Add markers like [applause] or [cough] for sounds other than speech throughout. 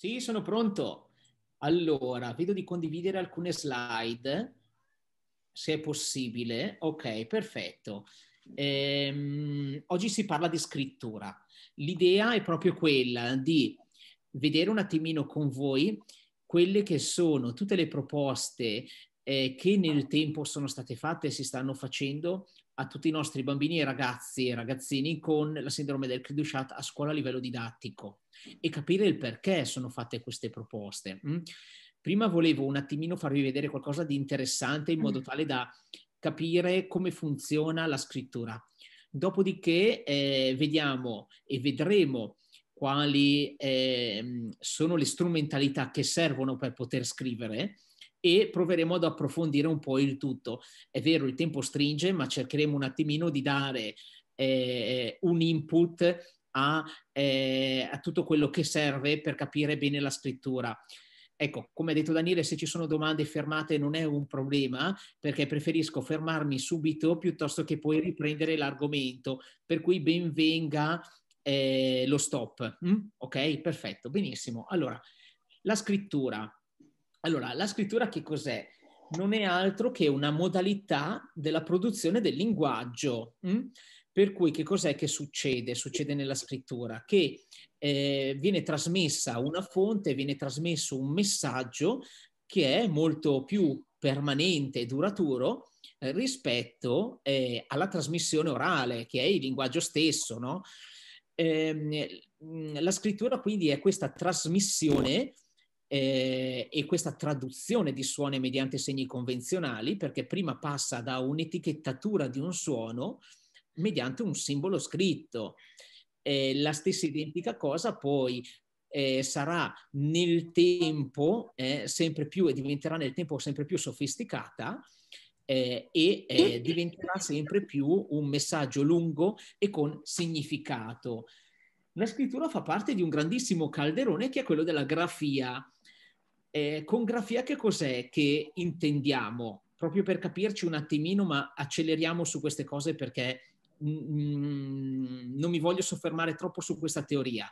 Sì, sono pronto. Allora, vedo di condividere alcune slide, se è possibile. Ok, perfetto. Ehm, oggi si parla di scrittura. L'idea è proprio quella di vedere un attimino con voi quelle che sono tutte le proposte eh, che nel tempo sono state fatte e si stanno facendo a tutti i nostri bambini e ragazzi e ragazzini con la sindrome del Credushat a scuola a livello didattico e capire il perché sono fatte queste proposte. Mm. Prima volevo un attimino farvi vedere qualcosa di interessante in modo mm. tale da capire come funziona la scrittura. Dopodiché eh, vediamo e vedremo quali eh, sono le strumentalità che servono per poter scrivere e proveremo ad approfondire un po' il tutto. È vero, il tempo stringe, ma cercheremo un attimino di dare eh, un input a, eh, a tutto quello che serve per capire bene la scrittura. Ecco, come ha detto Daniele, se ci sono domande fermate non è un problema, perché preferisco fermarmi subito piuttosto che poi riprendere l'argomento, per cui ben venga eh, lo stop. Mm? Ok, perfetto, benissimo. Allora, la scrittura. Allora, la scrittura che cos'è? Non è altro che una modalità della produzione del linguaggio. Mm? Per cui che cos'è che succede? Succede nella scrittura che eh, viene trasmessa una fonte, viene trasmesso un messaggio che è molto più permanente e duraturo eh, rispetto eh, alla trasmissione orale, che è il linguaggio stesso, no? Ehm, la scrittura quindi è questa trasmissione eh, e questa traduzione di suoni mediante segni convenzionali, perché prima passa da un'etichettatura di un suono mediante un simbolo scritto. Eh, la stessa identica cosa poi eh, sarà nel tempo eh, sempre più e diventerà nel tempo sempre più sofisticata eh, e eh, diventerà sempre più un messaggio lungo e con significato. La scrittura fa parte di un grandissimo calderone che è quello della grafia. Eh, con grafia che cos'è che intendiamo? Proprio per capirci un attimino, ma acceleriamo su queste cose perché Mm, mm, non mi voglio soffermare troppo su questa teoria.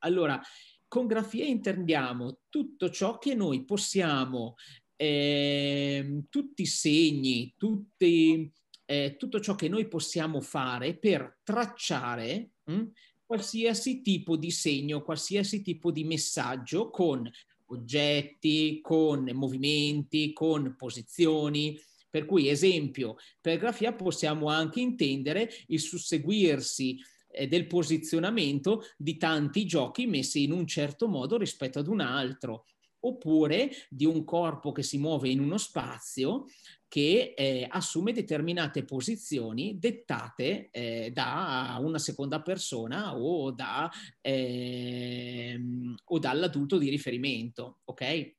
Allora, con grafia intendiamo tutto ciò che noi possiamo, eh, tutti i segni, tutti, eh, tutto ciò che noi possiamo fare per tracciare mh, mm, qualsiasi tipo di segno, qualsiasi tipo di messaggio con oggetti, con movimenti, con posizioni, per cui, esempio, per grafia possiamo anche intendere il susseguirsi eh, del posizionamento di tanti giochi messi in un certo modo rispetto ad un altro, oppure di un corpo che si muove in uno spazio che eh, assume determinate posizioni dettate eh, da una seconda persona o, da, eh, o dall'adulto di riferimento. Ok?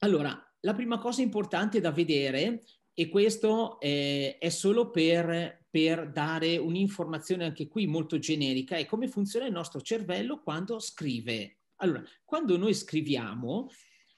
Allora, la prima cosa importante da vedere, e questo eh, è solo per, per dare un'informazione anche qui molto generica, è come funziona il nostro cervello quando scrive. Allora, quando noi scriviamo,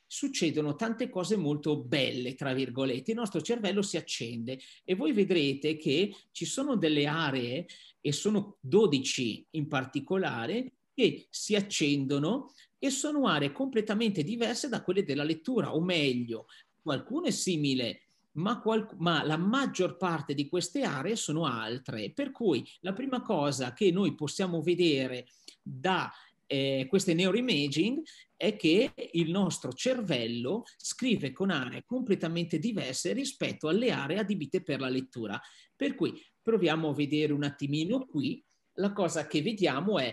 succedono tante cose molto belle, tra virgolette, il nostro cervello si accende e voi vedrete che ci sono delle aree, e sono 12 in particolare, che si accendono e sono aree completamente diverse da quelle della lettura, o meglio, qualcuno è simile, ma, qual- ma, la maggior parte di queste aree sono altre. Per cui la prima cosa che noi possiamo vedere da eh, queste neuroimaging è che il nostro cervello scrive con aree completamente diverse rispetto alle aree adibite per la lettura. Per cui proviamo a vedere un attimino qui. La cosa che vediamo è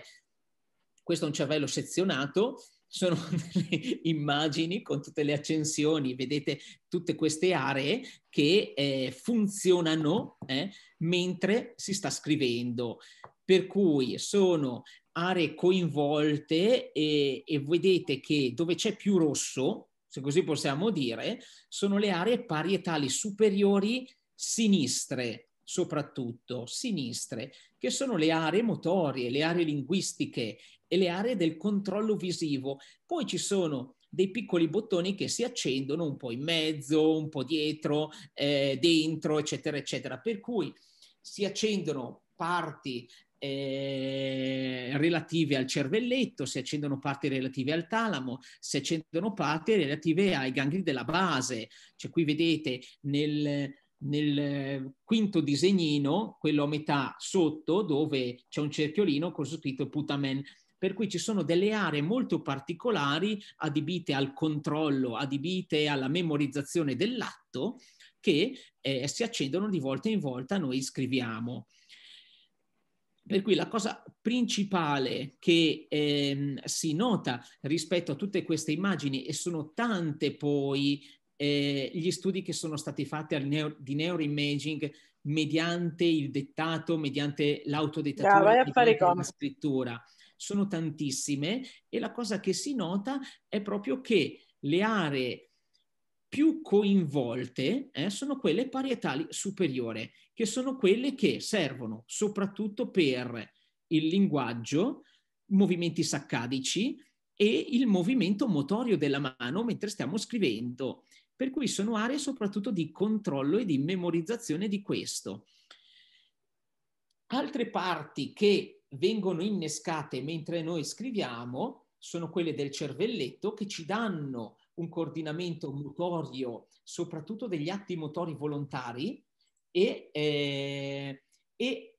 questo è un cervello sezionato, sono [laughs] delle immagini con tutte le accensioni, vedete tutte queste aree che eh, funzionano eh, mentre si sta scrivendo. Per cui sono aree coinvolte e, e vedete che dove c'è più rosso, se così possiamo dire, sono le aree parietali superiori sinistre, soprattutto sinistre, che sono le aree motorie, le aree linguistiche e le aree del controllo visivo. Poi ci sono dei piccoli bottoni che si accendono un po' in mezzo, un po' dietro, eh, dentro, eccetera, eccetera. Per cui si accendono parti eh, relative al cervelletto, si accendono parti relative al talamo, si accendono parti relative ai gangli della base. Cioè qui vedete nel, nel eh, quinto disegnino, quello a metà sotto, dove c'è un cerchiolino con su scritto putamen per cui ci sono delle aree molto particolari adibite al controllo, adibite alla memorizzazione dell'atto che eh, si accedono di volta in volta, noi scriviamo. Per cui la cosa principale che ehm, si nota rispetto a tutte queste immagini, e sono tante poi eh, gli studi che sono stati fatti neo, di neuroimaging mediante il dettato, mediante l'autodettatura, no, mediante la scrittura sono tantissime e la cosa che si nota è proprio che le aree più coinvolte eh, sono quelle parietali superiore, che sono quelle che servono soprattutto per il linguaggio, movimenti saccadici e il movimento motorio della mano mentre stiamo scrivendo. Per cui sono aree soprattutto di controllo e di memorizzazione di questo. Altre parti che vengono innescate mentre noi scriviamo sono quelle del cervelletto che ci danno un coordinamento motorio, soprattutto degli atti motori volontari e, eh, e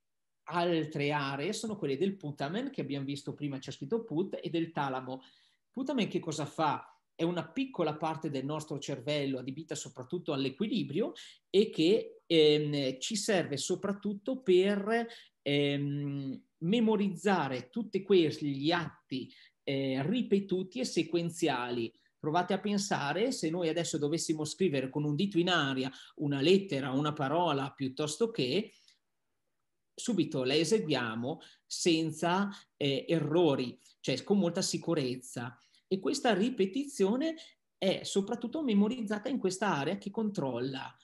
altre aree sono quelle del putamen che abbiamo visto prima, c'è scritto put, e del talamo. Putamen che cosa fa? È una piccola parte del nostro cervello adibita soprattutto all'equilibrio e che ehm, ci serve soprattutto per ehm, memorizzare tutti quegli atti eh, ripetuti e sequenziali. Provate a pensare se noi adesso dovessimo scrivere con un dito in aria una lettera, una parola piuttosto che subito la eseguiamo senza eh, errori, cioè con molta sicurezza. E questa ripetizione è soprattutto memorizzata in questa area che controlla.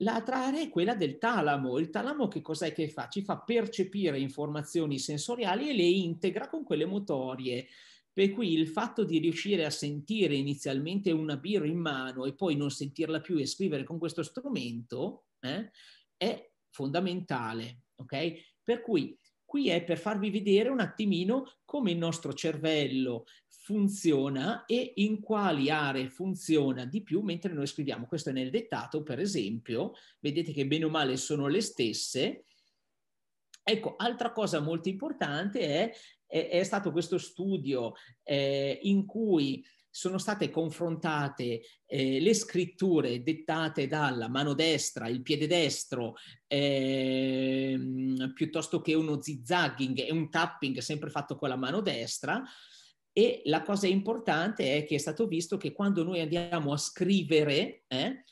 L'altra area è quella del talamo. Il talamo che cos'è che fa? Ci fa percepire informazioni sensoriali e le integra con quelle motorie. Per cui il fatto di riuscire a sentire inizialmente una birra in mano e poi non sentirla più e scrivere con questo strumento eh, è fondamentale. Okay? Per cui qui è per farvi vedere un attimino come il nostro cervello funziona e in quali aree funziona di più mentre noi scriviamo. Questo è nel dettato, per esempio, vedete che bene o male sono le stesse. Ecco, altra cosa molto importante è, è, è stato questo studio eh, in cui sono state confrontate eh, le scritture dettate dalla mano destra, il piede destro, ehm, piuttosto che uno zigzagging e un tapping sempre fatto con la mano destra. E la cosa importante è che è stato visto che quando noi andiamo a scrivere, eh,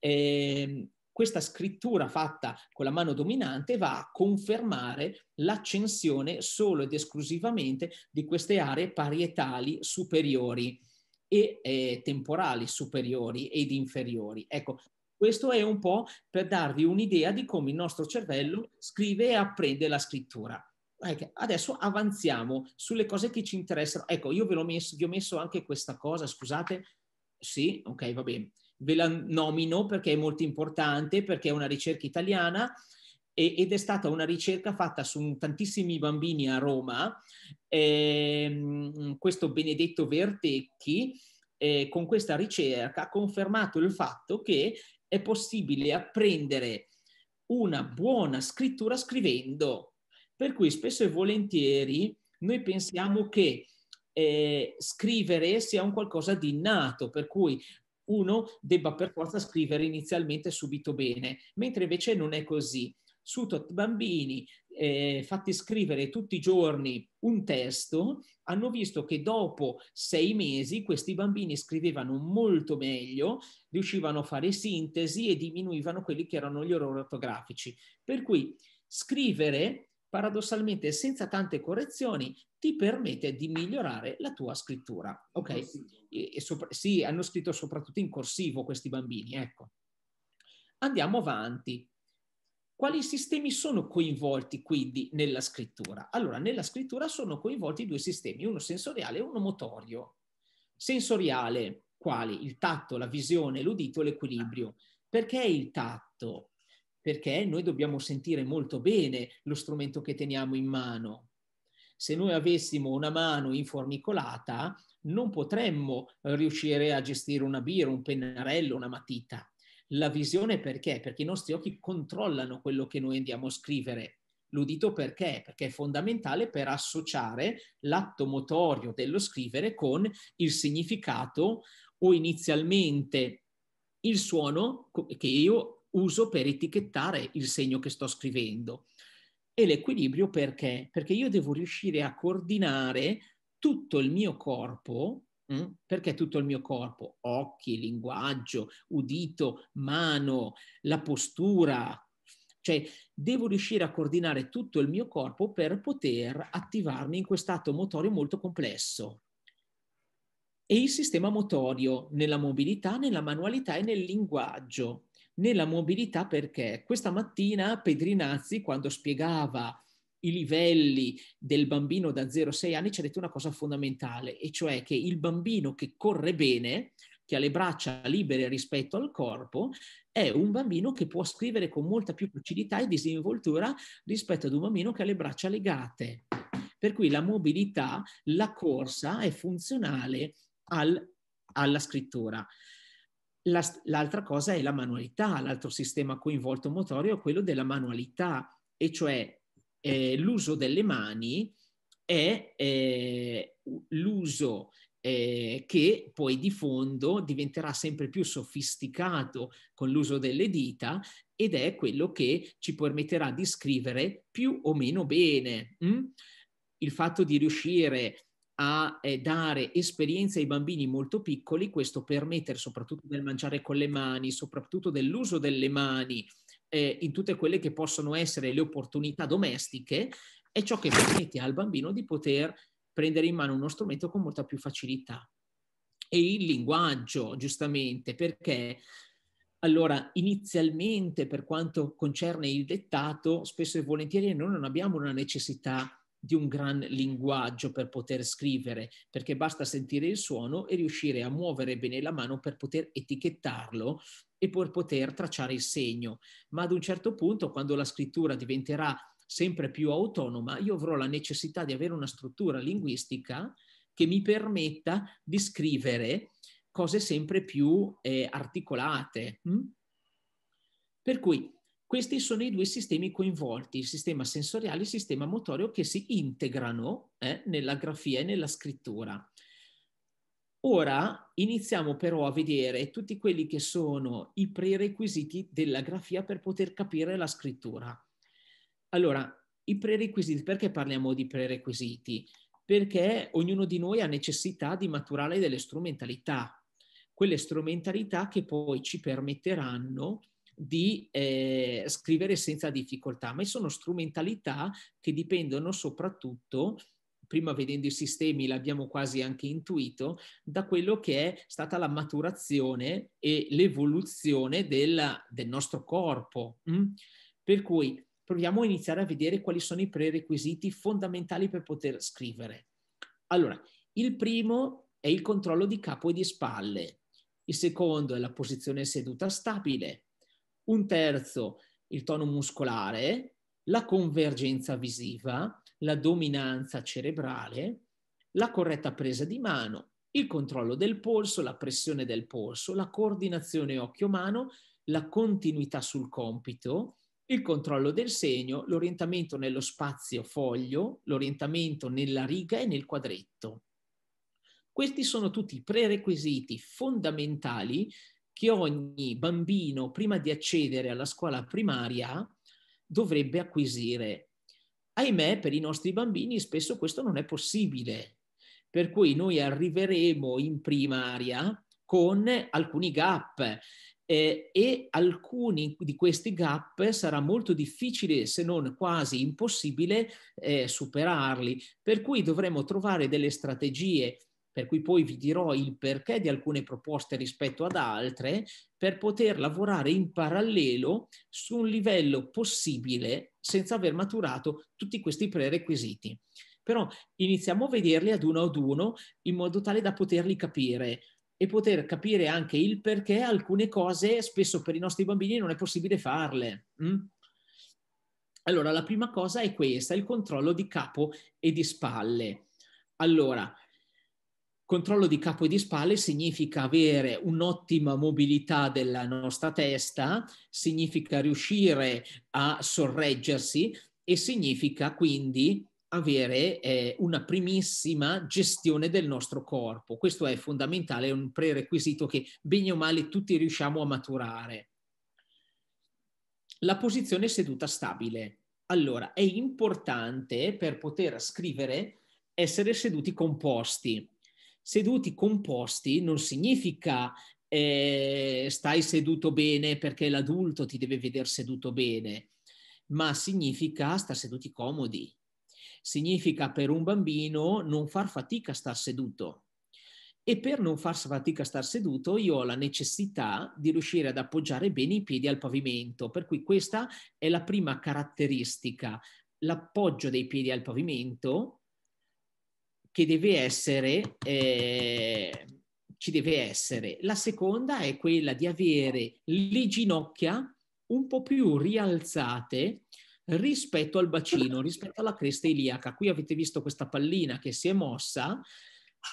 ehm, questa scrittura fatta con la mano dominante va a confermare l'accensione solo ed esclusivamente di queste aree parietali superiori e eh, temporali superiori ed inferiori. Ecco, questo è un po' per darvi un'idea di come il nostro cervello scrive e apprende la scrittura. Adesso avanziamo sulle cose che ci interessano. Ecco, io ve l'ho messo, vi ho messo anche questa cosa, scusate. Sì, ok, va bene. Ve la nomino perché è molto importante, perché è una ricerca italiana ed è stata una ricerca fatta su tantissimi bambini a Roma, ehm, questo Benedetto Vertecchi eh, con questa ricerca ha confermato il fatto che è possibile apprendere una buona scrittura scrivendo, per cui spesso e volentieri noi pensiamo che eh, scrivere sia un qualcosa di innato, per cui uno debba per forza scrivere inizialmente subito bene, mentre invece non è così su tot bambini eh, fatti scrivere tutti i giorni un testo, hanno visto che dopo sei mesi questi bambini scrivevano molto meglio, riuscivano a fare sintesi e diminuivano quelli che erano gli errori ortografici. Per cui scrivere paradossalmente senza tante correzioni ti permette di migliorare la tua scrittura. Ok? E, e sopra, sì, hanno scritto soprattutto in corsivo questi bambini, ecco. Andiamo avanti. Quali sistemi sono coinvolti quindi nella scrittura? Allora, nella scrittura sono coinvolti due sistemi, uno sensoriale e uno motorio. Sensoriale, quali? Il tatto, la visione, l'udito, l'equilibrio. Perché il tatto? Perché noi dobbiamo sentire molto bene lo strumento che teniamo in mano. Se noi avessimo una mano informicolata, non potremmo riuscire a gestire una birra, un pennarello, una matita la visione perché? Perché i nostri occhi controllano quello che noi andiamo a scrivere. L'udito perché? Perché è fondamentale per associare l'atto motorio dello scrivere con il significato o inizialmente il suono che io uso per etichettare il segno che sto scrivendo. E l'equilibrio perché? Perché io devo riuscire a coordinare tutto il mio corpo Mm? Perché tutto il mio corpo, occhi, linguaggio, udito, mano, la postura, cioè devo riuscire a coordinare tutto il mio corpo per poter attivarmi in quest'atto motorio molto complesso. E il sistema motorio nella mobilità, nella manualità e nel linguaggio. Nella mobilità perché questa mattina Pedrinazzi, quando spiegava i livelli del bambino da 0 a 6 anni ci ha detto una cosa fondamentale, e cioè che il bambino che corre bene, che ha le braccia libere rispetto al corpo, è un bambino che può scrivere con molta più lucidità e disinvoltura rispetto ad un bambino che ha le braccia legate. Per cui la mobilità, la corsa è funzionale al, alla scrittura. La, l'altra cosa è la manualità, l'altro sistema coinvolto motorio è quello della manualità, e cioè eh, l'uso delle mani è eh, l'uso eh, che poi di fondo diventerà sempre più sofisticato con l'uso delle dita ed è quello che ci permetterà di scrivere più o meno bene. Mm? Il fatto di riuscire a eh, dare esperienza ai bambini molto piccoli, questo permette soprattutto del mangiare con le mani, soprattutto dell'uso delle mani eh, in tutte quelle che possono essere le opportunità domestiche, è ciò che permette al bambino di poter prendere in mano uno strumento con molta più facilità. E il linguaggio, giustamente, perché allora, inizialmente, per quanto concerne il dettato, spesso e volentieri noi non abbiamo una necessità di un gran linguaggio per poter scrivere, perché basta sentire il suono e riuscire a muovere bene la mano per poter etichettarlo e per poter tracciare il segno. Ma ad un certo punto, quando la scrittura diventerà sempre più autonoma, io avrò la necessità di avere una struttura linguistica che mi permetta di scrivere cose sempre più eh, articolate. Hm? Per cui questi sono i due sistemi coinvolti, il sistema sensoriale e il sistema motorio, che si integrano eh, nella grafia e nella scrittura. Ora iniziamo però a vedere tutti quelli che sono i prerequisiti della grafia per poter capire la scrittura. Allora, i prerequisiti, perché parliamo di prerequisiti? Perché ognuno di noi ha necessità di maturare delle strumentalità, quelle strumentalità che poi ci permetteranno di eh, scrivere senza difficoltà, ma sono strumentalità che dipendono soprattutto prima vedendo i sistemi l'abbiamo quasi anche intuito, da quello che è stata la maturazione e l'evoluzione della, del nostro corpo. Mm? Per cui proviamo a iniziare a vedere quali sono i prerequisiti fondamentali per poter scrivere. Allora, il primo è il controllo di capo e di spalle, il secondo è la posizione seduta stabile, un terzo il tono muscolare, la convergenza visiva, la dominanza cerebrale, la corretta presa di mano, il controllo del polso, la pressione del polso, la coordinazione occhio-mano, la continuità sul compito, il controllo del segno, l'orientamento nello spazio foglio, l'orientamento nella riga e nel quadretto. Questi sono tutti i prerequisiti fondamentali che ogni bambino, prima di accedere alla scuola primaria, dovrebbe acquisire. Ahimè, per i nostri bambini spesso questo non è possibile, per cui noi arriveremo in primaria con alcuni gap eh, e alcuni di questi gap sarà molto difficile, se non quasi impossibile, eh, superarli, per cui dovremo trovare delle strategie per cui poi vi dirò il perché di alcune proposte rispetto ad altre, per poter lavorare in parallelo su un livello possibile senza aver maturato tutti questi prerequisiti. Però iniziamo a vederli ad uno ad uno in modo tale da poterli capire e poter capire anche il perché alcune cose spesso per i nostri bambini non è possibile farle. Mm? Allora, la prima cosa è questa, il controllo di capo e di spalle. Allora, Controllo di capo e di spalle significa avere un'ottima mobilità della nostra testa, significa riuscire a sorreggersi e significa quindi avere eh, una primissima gestione del nostro corpo. Questo è fondamentale, è un prerequisito che bene o male tutti riusciamo a maturare. La posizione seduta stabile. Allora, è importante per poter scrivere essere seduti composti seduti composti non significa eh, stai seduto bene perché l'adulto ti deve vedere seduto bene, ma significa star seduti comodi. Significa per un bambino non far fatica a star seduto. E per non far fatica a star seduto, io ho la necessità di riuscire ad appoggiare bene i piedi al pavimento. Per cui questa è la prima caratteristica, l'appoggio dei piedi al pavimento che deve essere, eh, ci deve essere. La seconda è quella di avere le ginocchia un po' più rialzate rispetto al bacino, rispetto alla cresta iliaca. Qui avete visto questa pallina che si è mossa,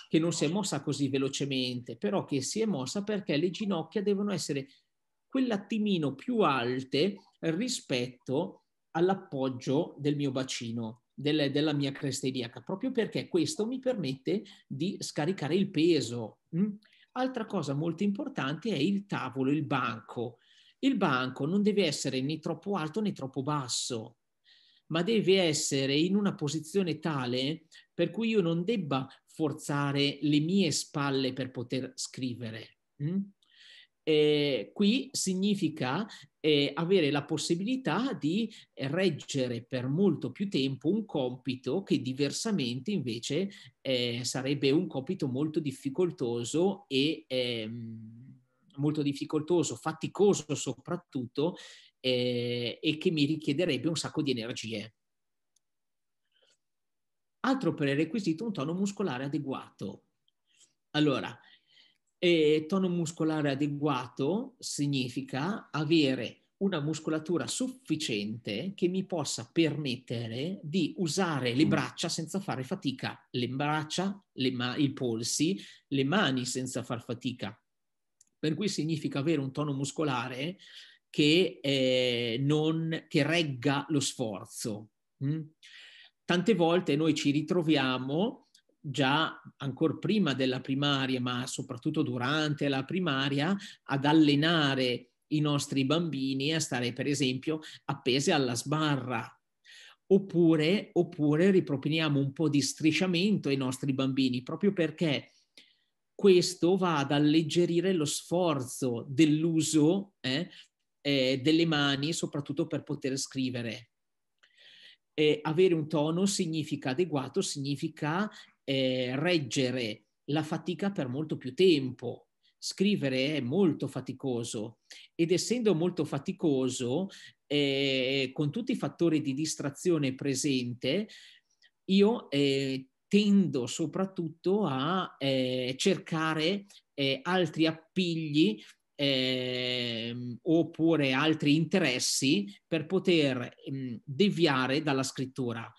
che non si è mossa così velocemente, però che si è mossa perché le ginocchia devono essere quell'attimino più alte rispetto all'appoggio del mio bacino del, della mia cresta iliaca, proprio perché questo mi permette di scaricare il peso. Mm? Altra cosa molto importante è il tavolo, il banco. Il banco non deve essere né troppo alto né troppo basso, ma deve essere in una posizione tale per cui io non debba forzare le mie spalle per poter scrivere. Mm? Eh, qui significa eh, avere la possibilità di reggere per molto più tempo un compito che diversamente invece eh, sarebbe un compito molto difficoltoso e ehm, molto difficoltoso, faticoso soprattutto eh, e che mi richiederebbe un sacco di energie. Altro prerequisito, un tono muscolare adeguato. Allora, e tono muscolare adeguato significa avere una muscolatura sufficiente che mi possa permettere di usare le mm. braccia senza fare fatica, le braccia, le ma- i polsi, le mani senza far fatica. Per cui significa avere un tono muscolare che, eh, non, che regga lo sforzo. Mm? Tante volte noi ci ritroviamo già ancora prima della primaria, ma soprattutto durante la primaria, ad allenare i nostri bambini a stare, per esempio, appese alla sbarra. Oppure, oppure riproponiamo un po' di strisciamento ai nostri bambini, proprio perché questo va ad alleggerire lo sforzo dell'uso eh, eh, delle mani, soprattutto per poter scrivere. Eh, avere un tono significa adeguato, significa eh, reggere la fatica per molto più tempo. Scrivere è molto faticoso ed essendo molto faticoso, eh, con tutti i fattori di distrazione presente, io eh, tendo soprattutto a eh, cercare eh, altri appigli ehm, oppure altri interessi per poter mh, mm, deviare dalla scrittura.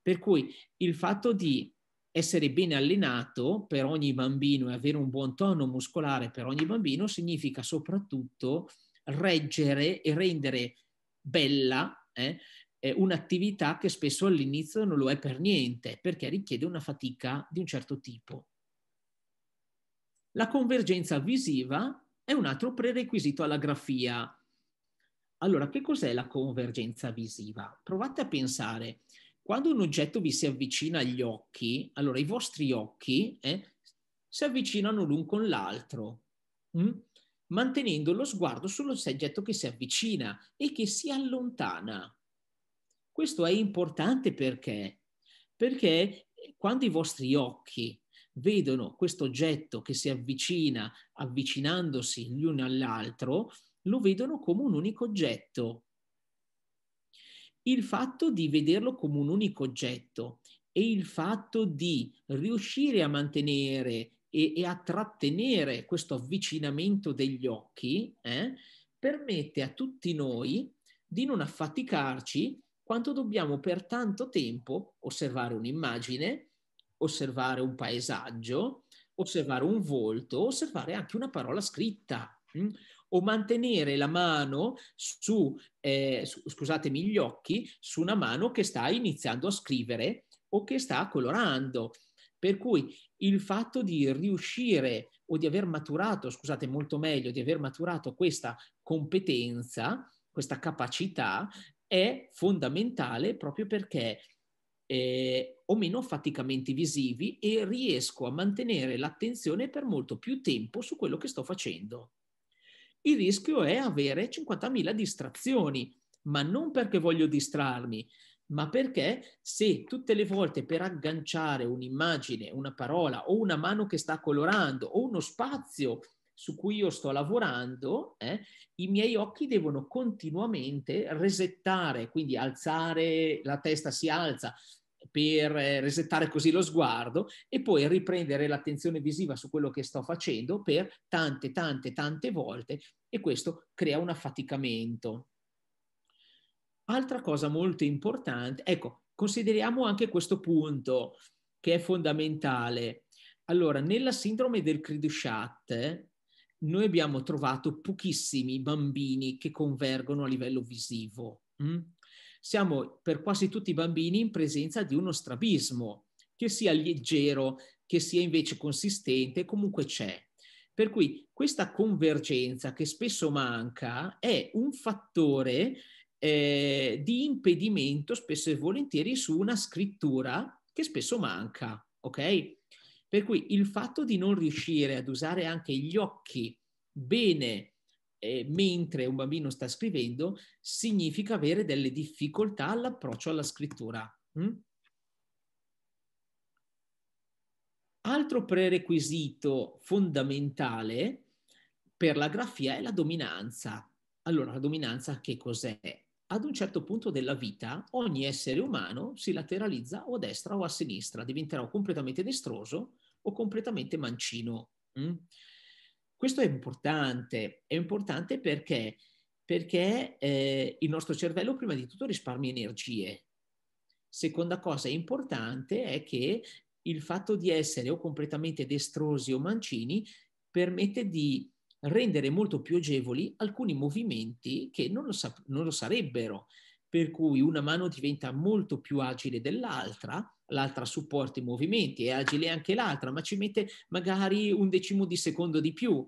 Per cui il fatto di essere ben allenato per ogni bambino e avere un buon tono muscolare per ogni bambino significa soprattutto reggere e rendere bella eh, eh, un'attività che spesso all'inizio non lo è per niente, perché richiede una fatica di un certo tipo. La convergenza visiva è un altro prerequisito alla grafia. Allora, che cos'è la convergenza visiva? Provate a pensare quando un oggetto vi si avvicina agli occhi, allora i vostri occhi eh, si avvicinano l'un con l'altro, mh? Mm? mantenendo lo sguardo sullo soggetto che si avvicina e che si allontana. Questo è importante perché? Perché quando i vostri occhi vedono questo oggetto che si avvicina avvicinandosi l'uno all'altro, lo vedono come un unico oggetto il fatto di vederlo come un unico oggetto e il fatto di riuscire a mantenere e, e a trattenere questo avvicinamento degli occhi eh, permette a tutti noi di non affaticarci quanto dobbiamo per tanto tempo osservare un'immagine, osservare un paesaggio, osservare un volto, osservare anche una parola scritta. Mm? o mantenere la mano su, eh, su, scusatemi, gli occhi su una mano che sta iniziando a scrivere o che sta colorando. Per cui il fatto di riuscire o di aver maturato, scusate molto meglio, di aver maturato questa competenza, questa capacità, è fondamentale proprio perché eh, ho meno faticamenti visivi e riesco a mantenere l'attenzione per molto più tempo su quello che sto facendo il rischio è avere 50.000 distrazioni, ma non perché voglio distrarmi, ma perché se tutte le volte per agganciare un'immagine, una parola o una mano che sta colorando o uno spazio su cui io sto lavorando, eh, i miei occhi devono continuamente resettare, quindi alzare, la testa si alza, per eh, resettare così lo sguardo e poi riprendere l'attenzione visiva su quello che sto facendo per tante, tante, tante volte e questo crea un affaticamento. Altra cosa molto importante, ecco, consideriamo anche questo punto che è fondamentale. Allora, nella sindrome del Cridushat noi abbiamo trovato pochissimi bambini che convergono a livello visivo. Mm? siamo per quasi tutti i bambini in presenza di uno strabismo, che sia leggero, che sia invece consistente, comunque c'è. Per cui questa convergenza che spesso manca è un fattore eh, di impedimento spesso e volentieri su una scrittura che spesso manca, ok? Per cui il fatto di non riuscire ad usare anche gli occhi bene eh, mentre un bambino sta scrivendo significa avere delle difficoltà all'approccio alla scrittura. Mm? Altro prerequisito fondamentale per la grafia è la dominanza. Allora, la dominanza che cos'è? Ad un certo punto della vita ogni essere umano si lateralizza o a destra o a sinistra, diventerà completamente destroso o completamente mancino. Mm? Questo è importante, è importante perché, perché eh, il nostro cervello prima di tutto risparmia energie. Seconda cosa importante è che il fatto di essere o completamente destrosi o mancini permette di rendere molto più agevoli alcuni movimenti che non lo, sa- non lo sarebbero, per cui una mano diventa molto più agile dell'altra l'altra supporta i movimenti, è agile anche l'altra, ma ci mette magari un decimo di secondo di più.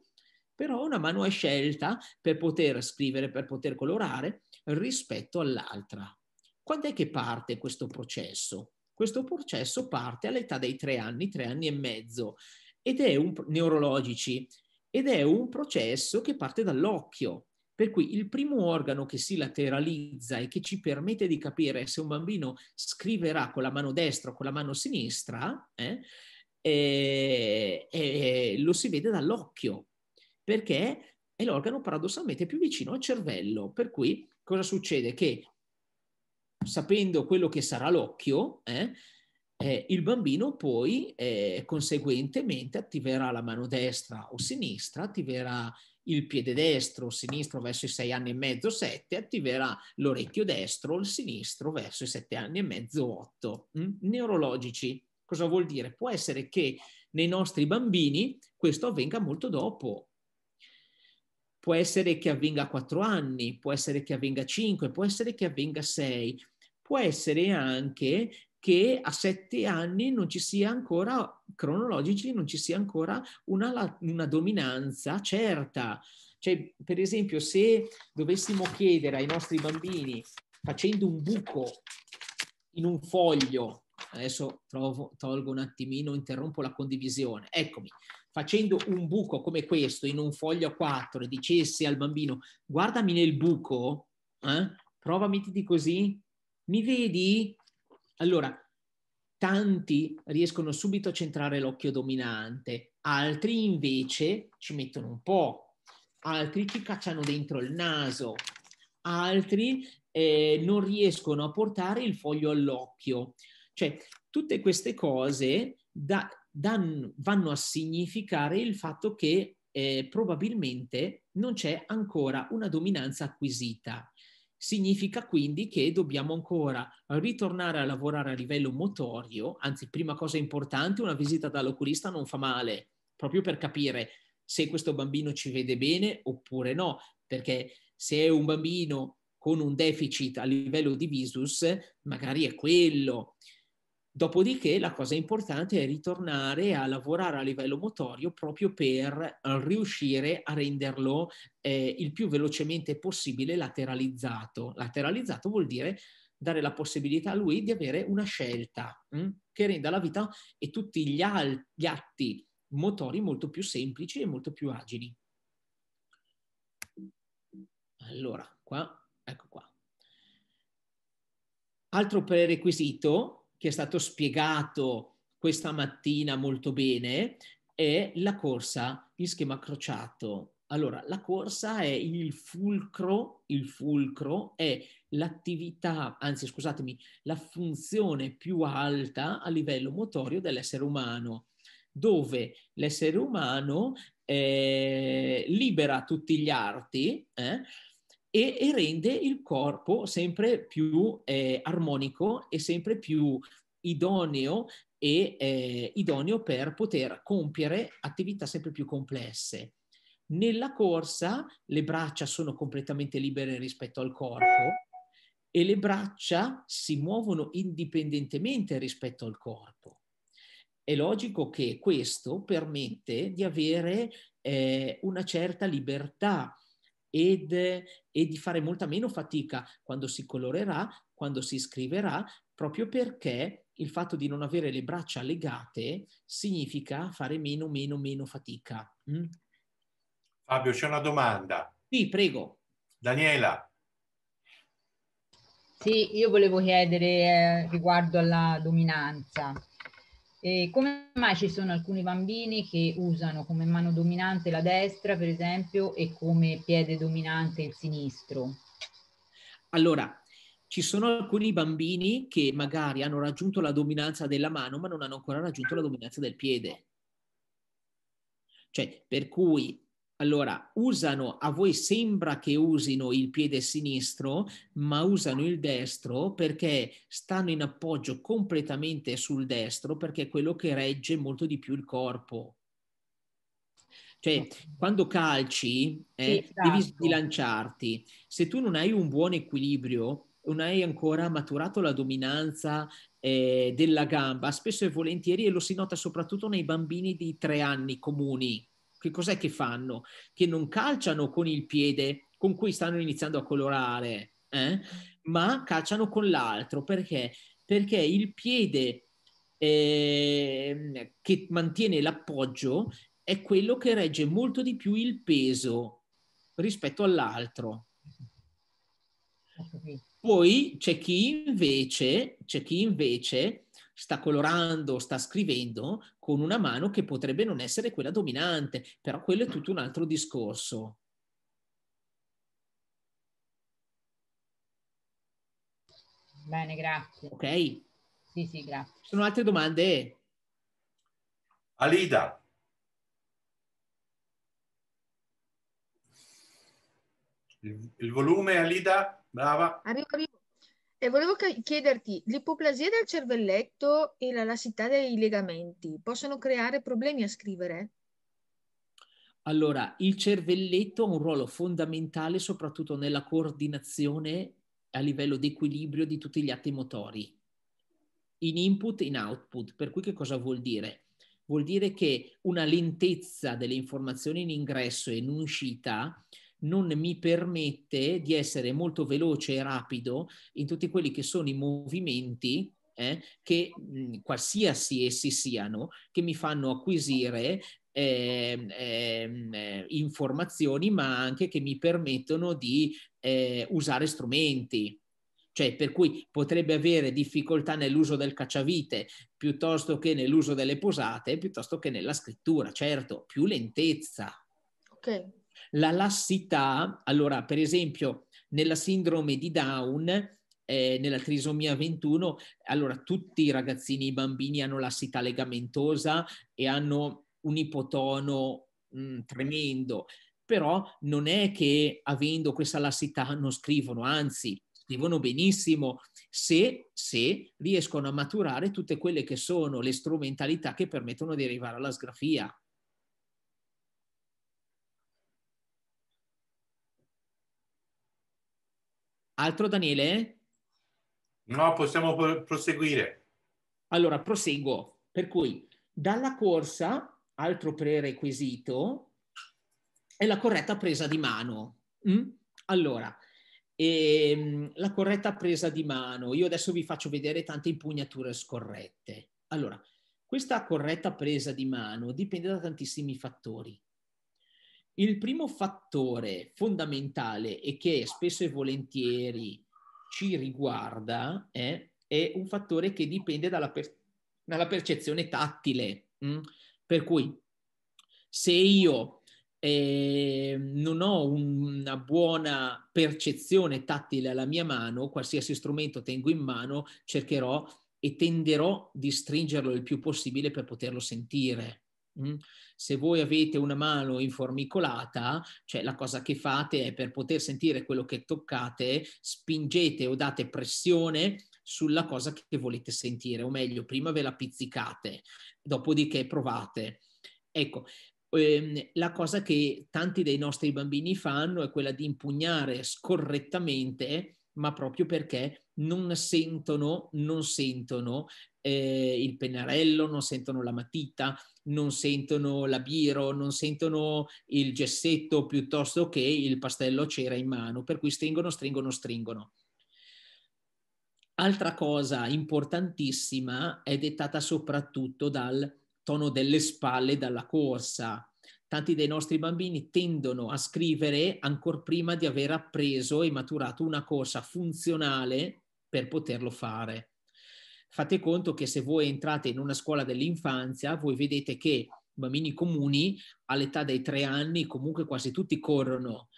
Però una mano è scelta per poter scrivere, per poter colorare rispetto all'altra. Quando è che parte questo processo? Questo processo parte all'età dei tre anni, tre anni e mezzo, ed è un neurologici, ed è un processo che parte dall'occhio. Per cui il primo organo che si lateralizza e che ci permette di capire se un bambino scriverà con la mano destra o con la mano sinistra, eh, eh, eh, lo si vede dall'occhio, perché è l'organo paradossalmente più vicino al cervello. Per cui cosa succede? Che sapendo quello che sarà l'occhio, eh, eh il bambino poi eh, conseguentemente attiverà la mano destra o sinistra, attiverà il piede destro, il sinistro verso i sei anni e mezzo, sette, attiverà l'orecchio destro, il sinistro verso i sette anni e mezzo, otto. Mm? Neurologici, cosa vuol dire? Può essere che nei nostri bambini questo avvenga molto dopo. Può essere che avvenga a 4 anni, può essere che avvenga a 5, può essere che avvenga a 6, può essere anche che a sette anni non ci sia ancora, cronologici, non ci sia ancora una, una dominanza certa. Cioè, per esempio, se dovessimo chiedere ai nostri bambini, facendo un buco in un foglio, adesso trovo, tolgo un attimino, interrompo la condivisione, eccomi, facendo un buco come questo in un foglio a quattro e dicessi al bambino, guardami nel buco, eh? prova, mettiti così, mi vedi? Allora, tanti riescono subito a centrare l'occhio dominante, altri invece ci mettono un po', altri ci cacciano dentro il naso, altri eh, non riescono a portare il foglio all'occhio. Cioè, tutte queste cose da, dan, vanno a significare il fatto che eh, probabilmente non c'è ancora una dominanza acquisita. Significa quindi che dobbiamo ancora ritornare a lavorare a livello motorio, anzi prima cosa importante, una visita dall'oculista non fa male, proprio per capire se questo bambino ci vede bene oppure no, perché se è un bambino con un deficit a livello di visus, magari è quello. Dopodiché la cosa importante è ritornare a lavorare a livello motorio proprio per eh, riuscire a renderlo eh, il più velocemente possibile lateralizzato. Lateralizzato vuol dire dare la possibilità a lui di avere una scelta mh, mm, che renda la vita e tutti gli, al- gli atti motori molto più semplici e molto più agili. Allora, qua, ecco qua. Altro prerequisito che è stato spiegato questa mattina molto bene è la corsa in schema crociato. Allora, la corsa è il fulcro, il fulcro è l'attività, anzi scusatemi, la funzione più alta a livello motorio dell'essere umano, dove l'essere umano eh, libera tutti gli arti, eh, e, e rende il corpo sempre più eh, armonico e sempre più idoneo e eh, idoneo per poter compiere attività sempre più complesse. Nella corsa le braccia sono completamente libere rispetto al corpo e le braccia si muovono indipendentemente rispetto al corpo. È logico che questo permette di avere eh, una certa libertà ed, e di fare molta meno fatica quando si colorerà, quando si scriverà, proprio perché il fatto di non avere le braccia legate significa fare meno, meno, meno fatica. Mm? Fabio, c'è una domanda. Sì, prego. Daniela. Sì, io volevo chiedere eh, riguardo alla dominanza. E come mai ci sono alcuni bambini che usano come mano dominante la destra, per esempio, e come piede dominante il sinistro? Allora, ci sono alcuni bambini che magari hanno raggiunto la dominanza della mano, ma non hanno ancora raggiunto la dominanza del piede. Cioè, per cui allora, usano, a voi sembra che usino il piede sinistro, ma usano il destro perché stanno in appoggio completamente sul destro, perché è quello che regge molto di più il corpo. Cioè, quando calci, eh, esatto. devi sbilanciarti. Se tu non hai un buon equilibrio, non hai ancora maturato la dominanza eh, della gamba, spesso e volentieri, e lo si nota soprattutto nei bambini di tre anni comuni, che cos'è che fanno? Che non calciano con il piede con cui stanno iniziando a colorare, eh? ma calciano con l'altro. Perché? Perché il piede eh, che mantiene l'appoggio è quello che regge molto di più il peso rispetto all'altro. Poi c'è chi invece, c'è chi invece sta colorando, sta scrivendo con una mano che potrebbe non essere quella dominante, però quello è tutto un altro discorso. Bene, grazie. Ok? Sì, sì, grazie. sono altre domande? Alida. Il, il volume, Alida, brava. Arrivo, arrivo. E volevo chiederti, l'ipoplasia del cervelletto e la lassità dei legamenti possono creare problemi a scrivere? Allora, il cervelletto ha un ruolo fondamentale soprattutto nella coordinazione a livello di equilibrio di tutti gli atti motori, in input e in output. Per cui che cosa vuol dire? Vuol dire che una lentezza delle informazioni in ingresso e in uscita non mi permette di essere molto veloce e rapido in tutti quelli che sono i movimenti eh, che mh, mm, qualsiasi essi siano, che mi fanno acquisire eh, eh, informazioni, ma anche che mi permettono di eh, usare strumenti. Cioè, per cui potrebbe avere difficoltà nell'uso del cacciavite piuttosto che nell'uso delle posate, piuttosto che nella scrittura, certo, più lentezza. Ok, la lassità, allora per esempio nella sindrome di Down, eh, nella trisomia 21, allora tutti i ragazzini, i bambini hanno lassità legamentosa e hanno un ipotono mh, mm, tremendo, però non è che avendo questa lassità non scrivono, anzi scrivono benissimo se, se riescono a maturare tutte quelle che sono le strumentalità che permettono di arrivare alla sgrafia. Altro Daniele? No, possiamo proseguire. Allora, proseguo. Per cui, dalla corsa, altro prerequisito, è la corretta presa di mano. Mm? Allora, ehm, la corretta presa di mano. Io adesso vi faccio vedere tante impugnature scorrette. Allora, questa corretta presa di mano dipende da tantissimi fattori. Il primo fattore fondamentale e che spesso e volentieri ci riguarda eh, è, un fattore che dipende dalla, per- dalla percezione tattile. Mh? Mm? Per cui se io eh, non ho una buona percezione tattile alla mia mano, qualsiasi strumento tengo in mano, cercherò e tenderò di stringerlo il più possibile per poterlo sentire. Mm? Se voi avete una mano informicolata, cioè la cosa che fate è per poter sentire quello che toccate, spingete o date pressione sulla cosa che volete sentire, o meglio, prima ve la pizzicate, dopodiché provate. Ecco, ehm, la cosa che tanti dei nostri bambini fanno è quella di impugnare scorrettamente, ma proprio perché non sentono, non sentono eh, il pennarello, non sentono la matita, non sentono la biro, non sentono il gessetto piuttosto che il pastello cera in mano, per cui stringono, stringono, stringono. Altra cosa importantissima è dettata soprattutto dal tono delle spalle dalla corsa. Tanti dei nostri bambini tendono a scrivere ancora prima di aver appreso e maturato una corsa funzionale per poterlo fare. Fate conto che se voi entrate in una scuola dell'infanzia, voi vedete che bambini comuni all'età dei tre anni comunque quasi tutti corrono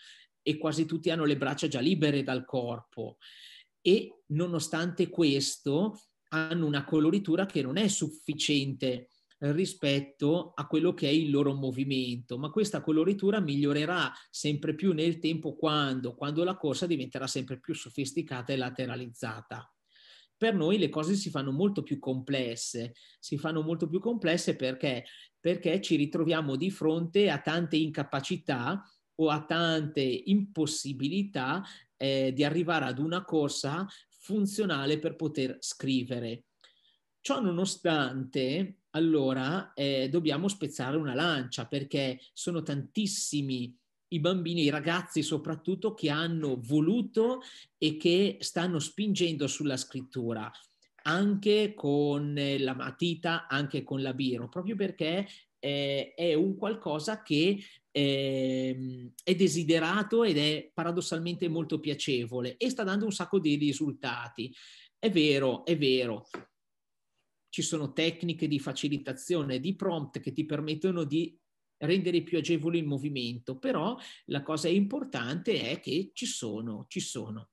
e quasi tutti hanno le braccia già libere dal corpo e nonostante questo hanno una coloritura che non è sufficiente rispetto a quello che è il loro movimento, ma questa coloritura migliorerà sempre più nel tempo quando, quando la corsa diventerà sempre più sofisticata e lateralizzata. Per noi le cose si fanno molto più complesse, si fanno molto più complesse perché, perché ci ritroviamo di fronte a tante incapacità o a tante impossibilità eh, di arrivare ad una corsa funzionale per poter scrivere Ciò nonostante, allora eh, dobbiamo spezzare una lancia perché sono tantissimi i bambini, i ragazzi soprattutto, che hanno voluto e che stanno spingendo sulla scrittura anche con la matita, anche con la birra, proprio perché eh, è un qualcosa che eh, è desiderato ed è paradossalmente molto piacevole e sta dando un sacco di risultati. È vero, è vero, ci sono tecniche di facilitazione, di prompt che ti permettono di rendere più agevole il movimento, però la cosa importante è che ci sono, ci sono.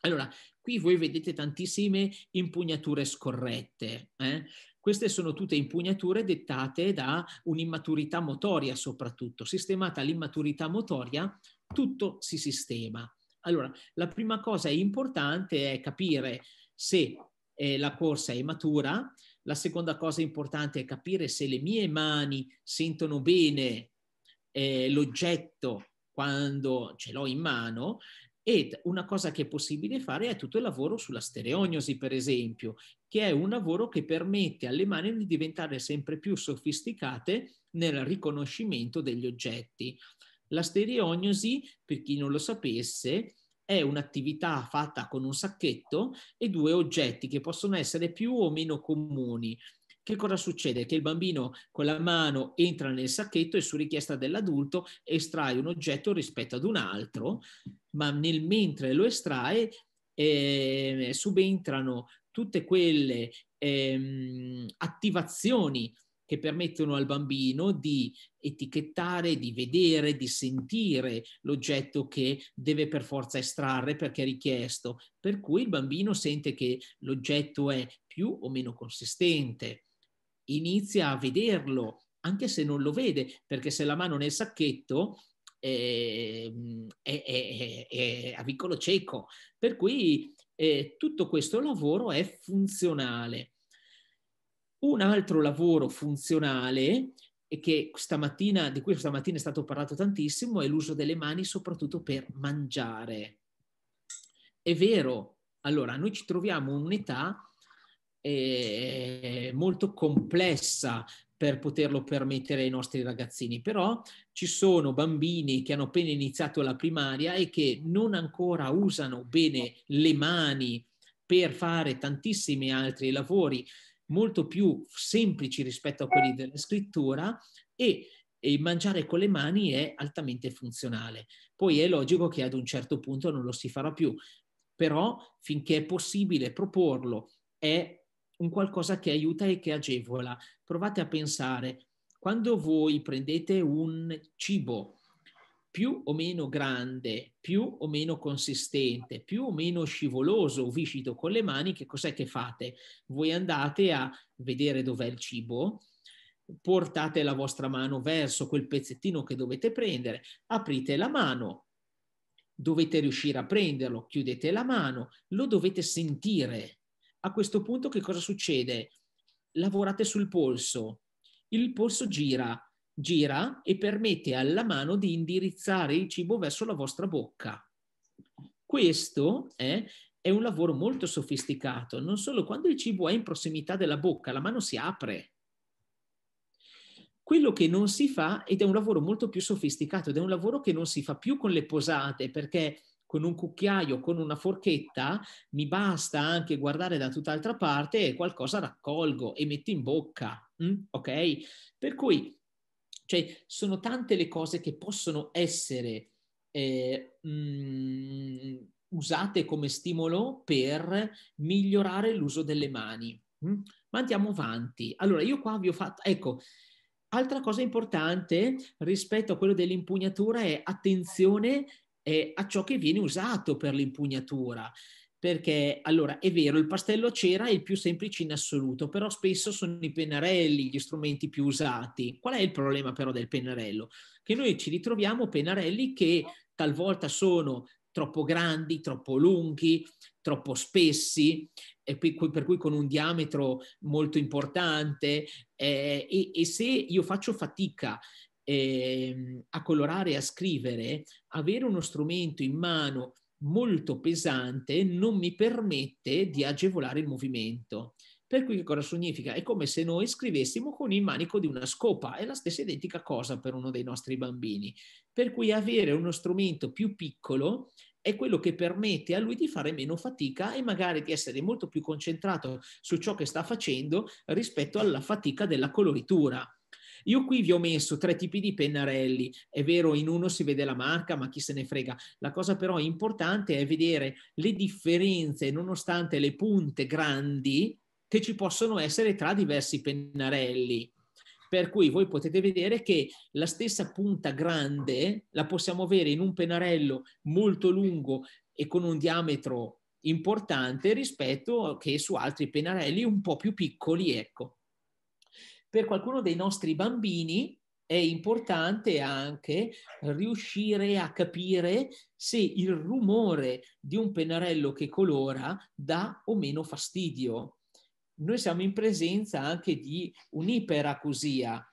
Allora, qui voi vedete tantissime impugnature scorrette. Eh? Queste sono tutte impugnature dettate da un'immaturità motoria soprattutto. Sistemata l'immaturità motoria, tutto si sistema. Allora, la prima cosa importante è capire se eh, la corsa è matura, la seconda cosa importante è capire se le mie mani sentono bene eh, l'oggetto quando ce l'ho in mano e una cosa che è possibile fare è tutto il lavoro sulla stereognosi, per esempio, che è un lavoro che permette alle mani di diventare sempre più sofisticate nel riconoscimento degli oggetti. La stereognosi, per chi non lo sapesse, è un'attività fatta con un sacchetto e due oggetti che possono essere più o meno comuni. Che cosa succede? Che il bambino con la mano entra nel sacchetto e su richiesta dell'adulto estrae un oggetto rispetto ad un altro, ma nel mentre lo estrae eh, subentrano tutte quelle eh, attivazioni che permettono al bambino di etichettare, di vedere, di sentire l'oggetto che deve per forza estrarre perché è richiesto, per cui il bambino sente che l'oggetto è più o meno consistente, inizia a vederlo anche se non lo vede, perché se la mano nel sacchetto ehm, è, è, è, è a vicolo cieco, per cui eh, tutto questo lavoro è funzionale. Un altro lavoro funzionale stamattina, di cui stamattina è stato parlato tantissimo è l'uso delle mani soprattutto per mangiare. È vero, allora noi ci troviamo in un'età eh, molto complessa per poterlo permettere ai nostri ragazzini, però ci sono bambini che hanno appena iniziato la primaria e che non ancora usano bene le mani per fare tantissimi altri lavori molto più semplici rispetto a quelli della scrittura e, e mangiare con le mani è altamente funzionale. Poi è logico che ad un certo punto non lo si farà più, però finché è possibile proporlo è un qualcosa che aiuta e che agevola. Provate a pensare, quando voi prendete un cibo più o meno grande, più o meno consistente, più o meno scivoloso o viscido con le mani, che cos'è che fate? Voi andate a vedere dov'è il cibo, portate la vostra mano verso quel pezzettino che dovete prendere, aprite la mano, dovete riuscire a prenderlo, chiudete la mano, lo dovete sentire. A questo punto che cosa succede? Lavorate sul polso, il polso gira, gira e permette alla mano di indirizzare il cibo verso la vostra bocca. Questo è, eh, è un lavoro molto sofisticato, non solo quando il cibo è in prossimità della bocca, la mano si apre. Quello che non si fa, ed è un lavoro molto più sofisticato, ed è un lavoro che non si fa più con le posate, perché con un cucchiaio, con una forchetta, mi basta anche guardare da tutt'altra parte e qualcosa raccolgo e metto in bocca. Mm? Ok? Per cui cioè, sono tante le cose che possono essere eh, mh, mm, usate come stimolo per migliorare l'uso delle mani. Mm? Ma andiamo avanti. Allora, io qua vi ho fatto... Ecco, altra cosa importante rispetto a quello dell'impugnatura è attenzione eh, a ciò che viene usato per l'impugnatura perché allora è vero il pastello c'era è il più semplice in assoluto, però spesso sono i pennarelli gli strumenti più usati. Qual è il problema però del pennarello? Che noi ci ritroviamo pennarelli che talvolta sono troppo grandi, troppo lunghi, troppo spessi, per cui con un diametro molto importante eh, e, e se io faccio fatica eh, a colorare, a scrivere, avere uno strumento in mano molto pesante non mi permette di agevolare il movimento. Per cui che cosa significa? È come se noi scrivessimo con il manico di una scopa, è la stessa identica cosa per uno dei nostri bambini. Per cui avere uno strumento più piccolo è quello che permette a lui di fare meno fatica e magari di essere molto più concentrato su ciò che sta facendo rispetto alla fatica della coloritura io qui vi ho messo tre tipi di pennarelli, è vero in uno si vede la marca ma chi se ne frega, la cosa però importante è vedere le differenze nonostante le punte grandi che ci possono essere tra diversi pennarelli. Per cui voi potete vedere che la stessa punta grande la possiamo avere in un pennarello molto lungo e con un diametro importante rispetto che su altri pennarelli un po' più piccoli, ecco per qualcuno dei nostri bambini è importante anche riuscire a capire se il rumore di un pennarello che colora dà o meno fastidio. Noi siamo in presenza anche di un'iperacusia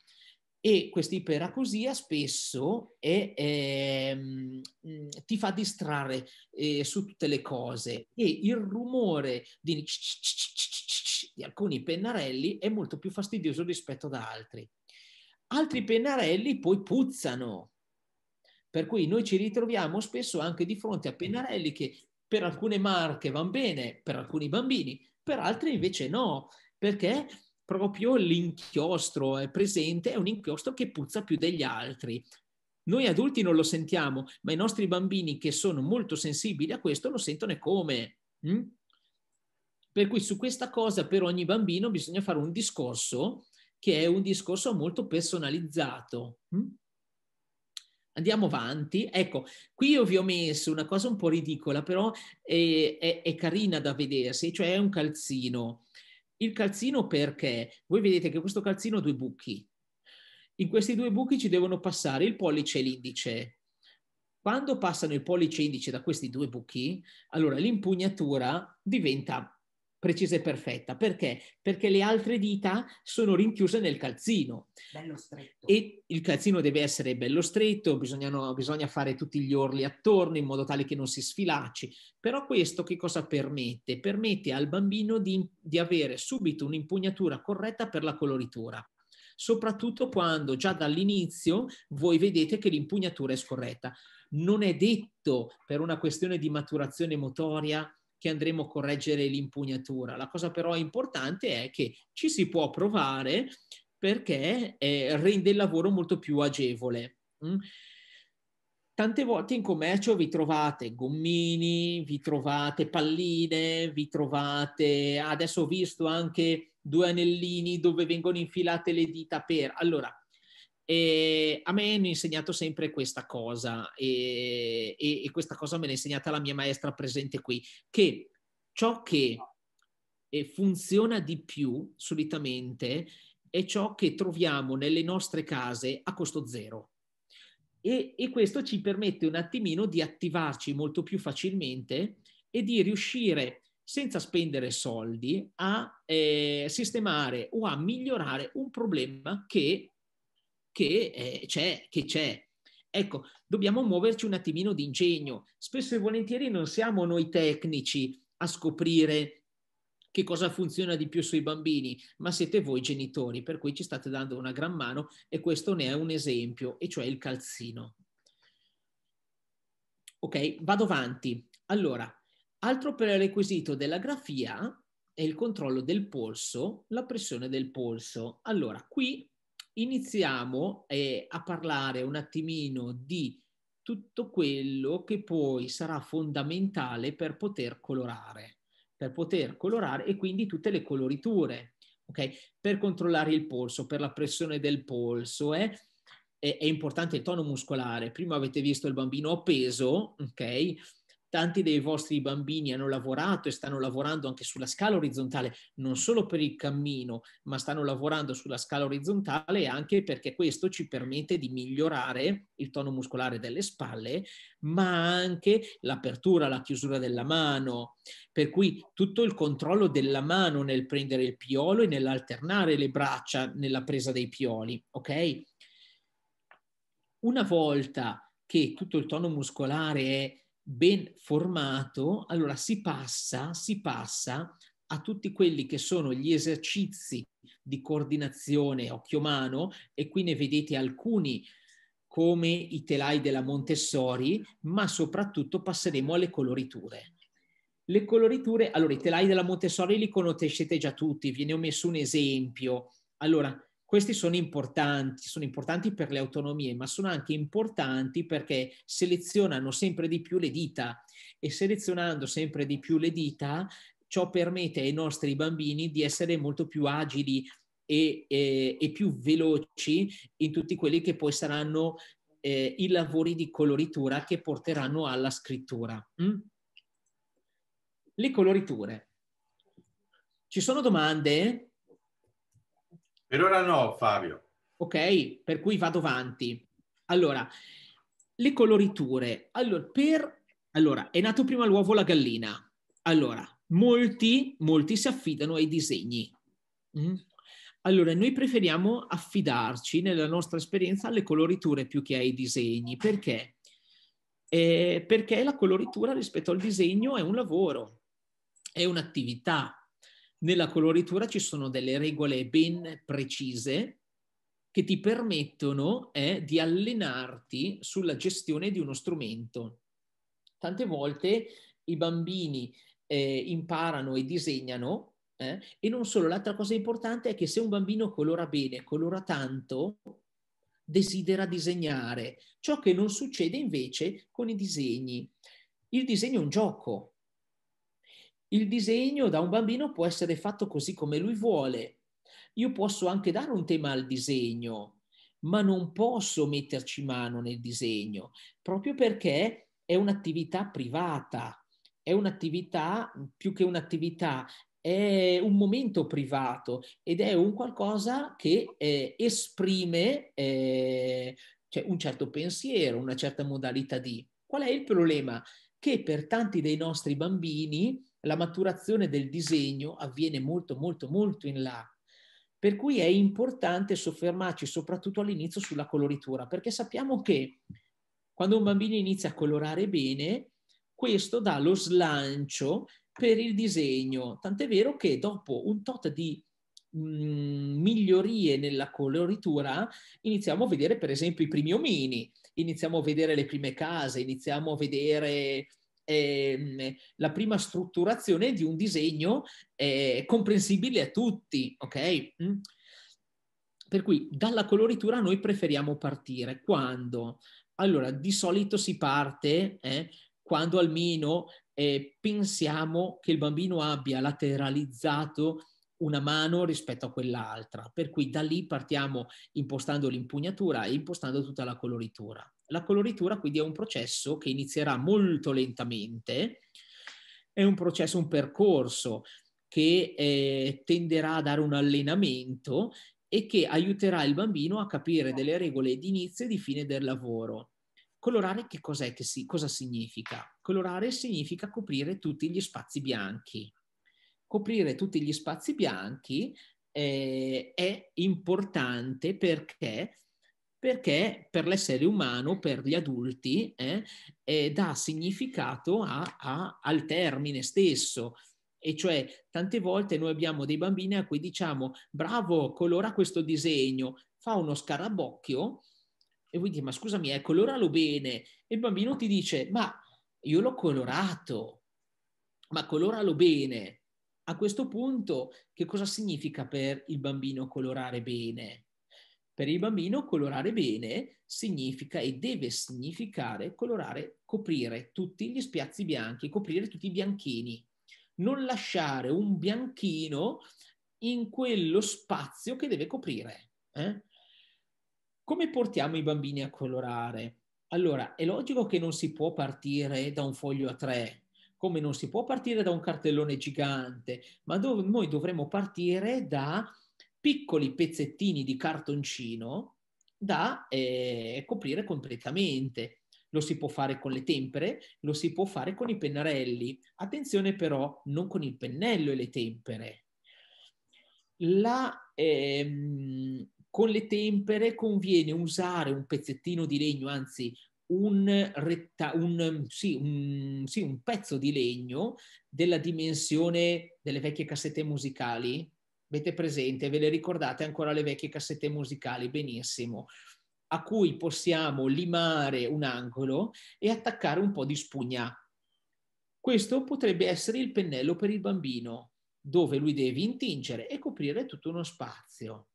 e questa iperacusia spesso è, è, ehm, ti fa distrarre eh, su tutte le cose e il rumore di di alcuni pennarelli è molto più fastidioso rispetto ad altri. Altri pennarelli poi puzzano, per cui noi ci ritroviamo spesso anche di fronte a pennarelli che per alcune marche vanno bene, per alcuni bambini, per altri invece no, perché proprio l'inchiostro è presente, è un inchiostro che puzza più degli altri. Noi adulti non lo sentiamo, ma i nostri bambini che sono molto sensibili a questo lo sentono come. Mm? Per cui su questa cosa per ogni bambino bisogna fare un discorso che è un discorso molto personalizzato. Mm? Andiamo avanti. Ecco, qui io vi ho messo una cosa un po' ridicola, però è, è, è carina da vedersi, cioè è un calzino. Il calzino perché? Voi vedete che questo calzino ha due buchi. In questi due buchi ci devono passare il pollice e l'indice. Quando passano il pollice e l'indice da questi due buchi, allora l'impugnatura diventa precisa e perfetta. Perché? Perché le altre dita sono rinchiuse nel calzino. Bello stretto. E il calzino deve essere bello stretto, bisogna, no, bisogna fare tutti gli orli attorno in modo tale che non si sfilacci. Però questo che cosa permette? Permette al bambino di, di avere subito un'impugnatura corretta per la coloritura soprattutto quando già dall'inizio voi vedete che l'impugnatura è scorretta. Non è detto per una questione di maturazione motoria che andremo a correggere l'impugnatura. La cosa però importante è che ci si può provare perché eh, rende il lavoro molto più agevole. Mm? Tante volte in commercio vi trovate gommini, vi trovate palline, vi trovate, adesso ho visto anche due anellini dove vengono infilate le dita per. Allora, e a me hanno insegnato sempre questa cosa e, e, e questa cosa me l'ha insegnata la mia maestra presente qui, che ciò che funziona di più solitamente è ciò che troviamo nelle nostre case a costo zero. E, e, questo ci permette un attimino di attivarci molto più facilmente e di riuscire senza spendere soldi a eh, sistemare o a migliorare un problema che che eh, c'è, che c'è. Ecco, dobbiamo muoverci un attimino di ingegno. Spesso e volentieri non siamo noi tecnici a scoprire che cosa funziona di più sui bambini, ma siete voi genitori, per cui ci state dando una gran mano e questo ne è un esempio, e cioè il calzino. Ok, vado avanti. Allora, altro prerequisito della grafia è il controllo del polso, la pressione del polso. Allora, qui iniziamo eh, a parlare un attimino di tutto quello che poi sarà fondamentale per poter colorare, per poter colorare e quindi tutte le coloriture, ok? Per controllare il polso, per la pressione del polso, eh? è, è importante il tono muscolare. Prima avete visto il bambino appeso, ok? tanti dei vostri bambini hanno lavorato e stanno lavorando anche sulla scala orizzontale, non solo per il cammino, ma stanno lavorando sulla scala orizzontale anche perché questo ci permette di migliorare il tono muscolare delle spalle, ma anche l'apertura, la chiusura della mano. Per cui tutto il controllo della mano nel prendere il piolo e nell'alternare le braccia nella presa dei pioli, ok? Una volta che tutto il tono muscolare è ben formato, allora si passa, si passa a tutti quelli che sono gli esercizi di coordinazione occhio-mano e qui ne vedete alcuni come i telai della Montessori, ma soprattutto passeremo alle coloriture. Le coloriture, allora i telai della Montessori li conoscete già tutti, vi ne ho messo un esempio. Allora, questi sono importanti, sono importanti per le autonomie, ma sono anche importanti perché selezionano sempre di più le dita e selezionando sempre di più le dita ciò permette ai nostri bambini di essere molto più agili e, e, e più veloci in tutti quelli che poi saranno eh, i lavori di coloritura che porteranno alla scrittura. Mm? Le coloriture. Ci sono domande? Per ora no, Fabio. Ok, per cui vado avanti. Allora, le coloriture. Allora, per... allora è nato prima l'uovo o la gallina? Allora, molti, molti si affidano ai disegni. Mm? Allora, noi preferiamo affidarci nella nostra esperienza alle coloriture più che ai disegni. Perché? Eh, perché la coloritura rispetto al disegno è un lavoro, è un'attività, nella coloritura ci sono delle regole ben precise che ti permettono eh, di allenarti sulla gestione di uno strumento. Tante volte i bambini eh, imparano e disegnano eh, e non solo, l'altra cosa importante è che se un bambino colora bene, colora tanto, desidera disegnare, ciò che non succede invece con i disegni. Il disegno è un gioco, il disegno da un bambino può essere fatto così come lui vuole. Io posso anche dare un tema al disegno, ma non posso metterci mano nel disegno, proprio perché è un'attività privata, è un'attività più che un'attività, è un momento privato ed è un qualcosa che eh, esprime eh, cioè un certo pensiero, una certa modalità di. Qual è il problema? Che per tanti dei nostri bambini la maturazione del disegno avviene molto molto molto in là. Per cui è importante soffermarci soprattutto all'inizio sulla coloritura, perché sappiamo che quando un bambino inizia a colorare bene, questo dà lo slancio per il disegno. Tant'è vero che dopo un tot di mm, migliorie nella coloritura iniziamo a vedere per esempio i primi omini, iniziamo a vedere le prime case, iniziamo a vedere eh, la prima strutturazione di un disegno eh, comprensibile a tutti, ok? Mm. Per cui dalla coloritura noi preferiamo partire quando? Allora, di solito si parte eh, quando almeno eh, pensiamo che il bambino abbia lateralizzato una mano rispetto a quell'altra, per cui da lì partiamo impostando l'impugnatura e impostando tutta la coloritura. La coloritura quindi è un processo che inizierà molto lentamente, è un processo, un percorso che eh, tenderà a dare un allenamento e che aiuterà il bambino a capire delle regole di inizio e di fine del lavoro. Colorare che cos'è che si, cosa significa? Colorare significa coprire tutti gli spazi bianchi. Coprire tutti gli spazi bianchi eh, è importante perché perché per l'essere umano, per gli adulti, eh, eh, dà significato a, a, al termine stesso. E cioè, tante volte noi abbiamo dei bambini a cui diciamo, bravo, colora questo disegno, fa uno scarabocchio, e quindi, ma scusami, eh, coloralo bene. E il bambino ti dice, ma io l'ho colorato, ma coloralo bene. A questo punto, che cosa significa per il bambino colorare bene? Per il bambino colorare bene significa e deve significare colorare, coprire tutti gli spiazzi bianchi, coprire tutti i bianchini. Non lasciare un bianchino in quello spazio che deve coprire. Eh? Come portiamo i bambini a colorare? Allora, è logico che non si può partire da un foglio a tre, come non si può partire da un cartellone gigante, ma dov- noi dovremmo partire da piccoli pezzettini di cartoncino da eh, coprire completamente. Lo si può fare con le tempere, lo si può fare con i pennarelli. Attenzione però, non con il pennello e le tempere. La, ehm, con le tempere conviene usare un pezzettino di legno, anzi un, retta- un, sì, un, sì, un pezzo di legno della dimensione delle vecchie cassette musicali, avete presente, ve le ricordate ancora le vecchie cassette musicali, benissimo, a cui possiamo limare un angolo e attaccare un po' di spugna. Questo potrebbe essere il pennello per il bambino, dove lui deve intingere e coprire tutto uno spazio.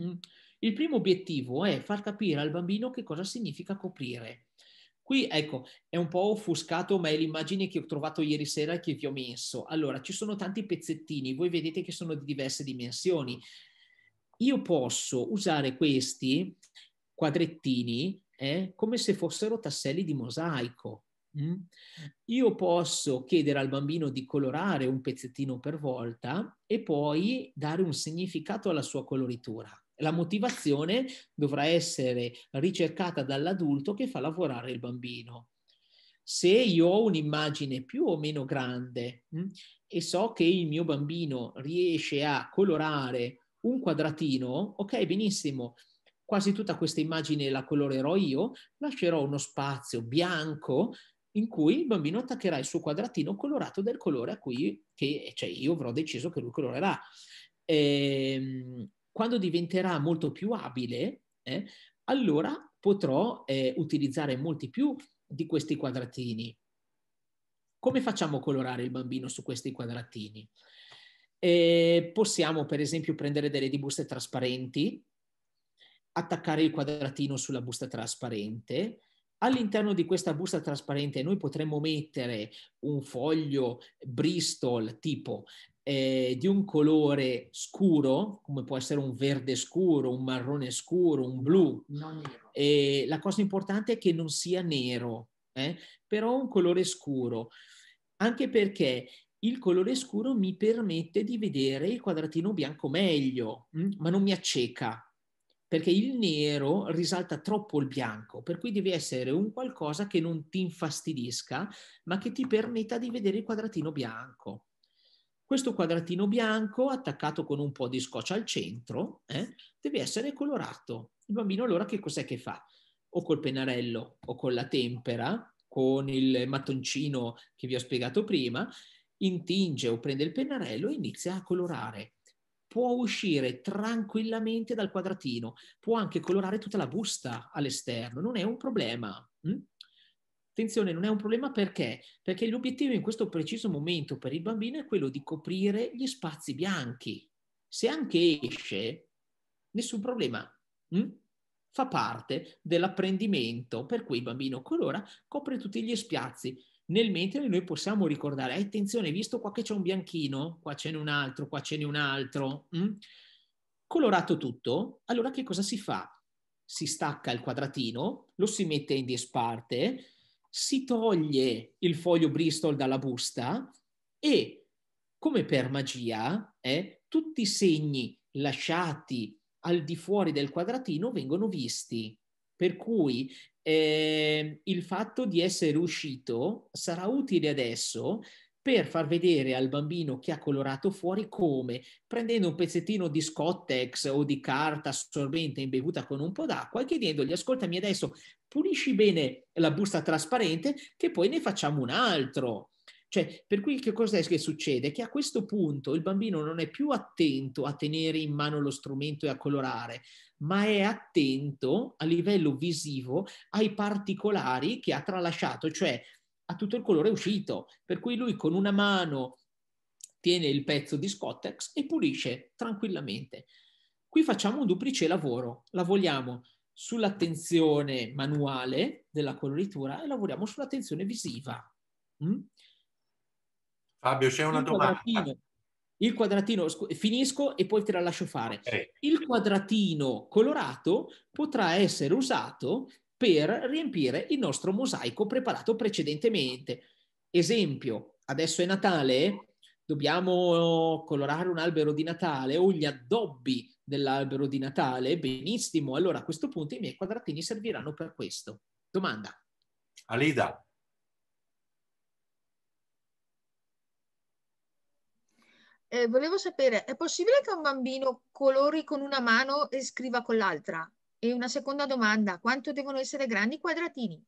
Mm. Il primo obiettivo è far capire al bambino che cosa significa coprire. Qui ecco, è un po' offuscato, ma è l'immagine che ho trovato ieri sera e che vi ho messo. Allora, ci sono tanti pezzettini, voi vedete che sono di diverse dimensioni. Io posso usare questi quadrettini eh, come se fossero tasselli di mosaico. Mm? Io posso chiedere al bambino di colorare un pezzettino per volta e poi dare un significato alla sua coloritura. La motivazione dovrà essere ricercata dall'adulto che fa lavorare il bambino. Se io ho un'immagine più o meno grande mh, mm, e so che il mio bambino riesce a colorare un quadratino, ok, benissimo, quasi tutta questa immagine la colorerò io, lascerò uno spazio bianco in cui il bambino attaccherà il suo quadratino colorato del colore a cui che, cioè, io avrò deciso che lui colorerà. Ehm, quando diventerà molto più abile, eh, allora potrò eh, utilizzare molti più di questi quadratini. Come facciamo a colorare il bambino su questi quadratini? Eh, possiamo per esempio prendere delle di buste trasparenti, attaccare il quadratino sulla busta trasparente. All'interno di questa busta trasparente noi potremmo mettere un foglio Bristol tipo eh, di un colore scuro, come può essere un verde scuro, un marrone scuro, un blu. E la cosa importante è che non sia nero, eh? però un colore scuro, anche perché il colore scuro mi permette di vedere il quadratino bianco meglio, mh? Mm, ma non mi acceca perché il nero risalta troppo il bianco, per cui devi essere un qualcosa che non ti infastidisca, ma che ti permetta di vedere il quadratino bianco. Questo quadratino bianco attaccato con un po' di scotch al centro eh, deve essere colorato. Il bambino allora che cos'è che fa? O col pennarello o con la tempera, con il mattoncino che vi ho spiegato prima, intinge o prende il pennarello e inizia a colorare. Può uscire tranquillamente dal quadratino, può anche colorare tutta la busta all'esterno, non è un problema. Hm? Attenzione, non è un problema perché? Perché l'obiettivo in questo preciso momento per il bambino è quello di coprire gli spazi bianchi. Se anche esce, nessun problema. Mm? Fa parte dell'apprendimento per cui il bambino colora copre tutti gli spiazzi. Nel mentre noi possiamo ricordare, eh, attenzione, visto qua che c'è un bianchino, qua ce n'è un altro, qua ce n'è un altro, mm? colorato tutto, allora che cosa si fa? Si stacca il quadratino, lo si mette in disparte, si toglie il foglio Bristol dalla busta e, come per magia, eh, tutti i segni lasciati al di fuori del quadratino vengono visti. Per cui eh, il fatto di essere uscito sarà utile adesso per far vedere al bambino che ha colorato fuori come prendendo un pezzettino di Scottex o di carta assorbente imbevuta con un po' d'acqua e chiedendogli ascoltami adesso pulisci bene la busta trasparente che poi ne facciamo un altro. Cioè, per cui che cosa è che succede? Che a questo punto il bambino non è più attento a tenere in mano lo strumento e a colorare, ma è attento a livello visivo ai particolari che ha tralasciato, cioè a tutto il colore uscito. Per cui lui con una mano tiene il pezzo di Scottex e pulisce tranquillamente. Qui facciamo un duplice lavoro, La vogliamo sull'attenzione manuale della coloritura e lavoriamo sull'attenzione visiva. Mm? Fabio, c'è una il domanda. Quadratino, il quadratino, finisco e poi te la lascio fare. Okay. Il quadratino colorato potrà essere usato per riempire il nostro mosaico preparato precedentemente. Esempio, adesso è Natale, dobbiamo colorare un albero di Natale o gli addobbi dell'albero di Natale, benissimo, allora a questo punto i miei quadratini serviranno per questo. Domanda. Alida. Eh, volevo sapere, è possibile che un bambino colori con una mano e scriva con l'altra? E una seconda domanda, quanto devono essere grandi i quadratini?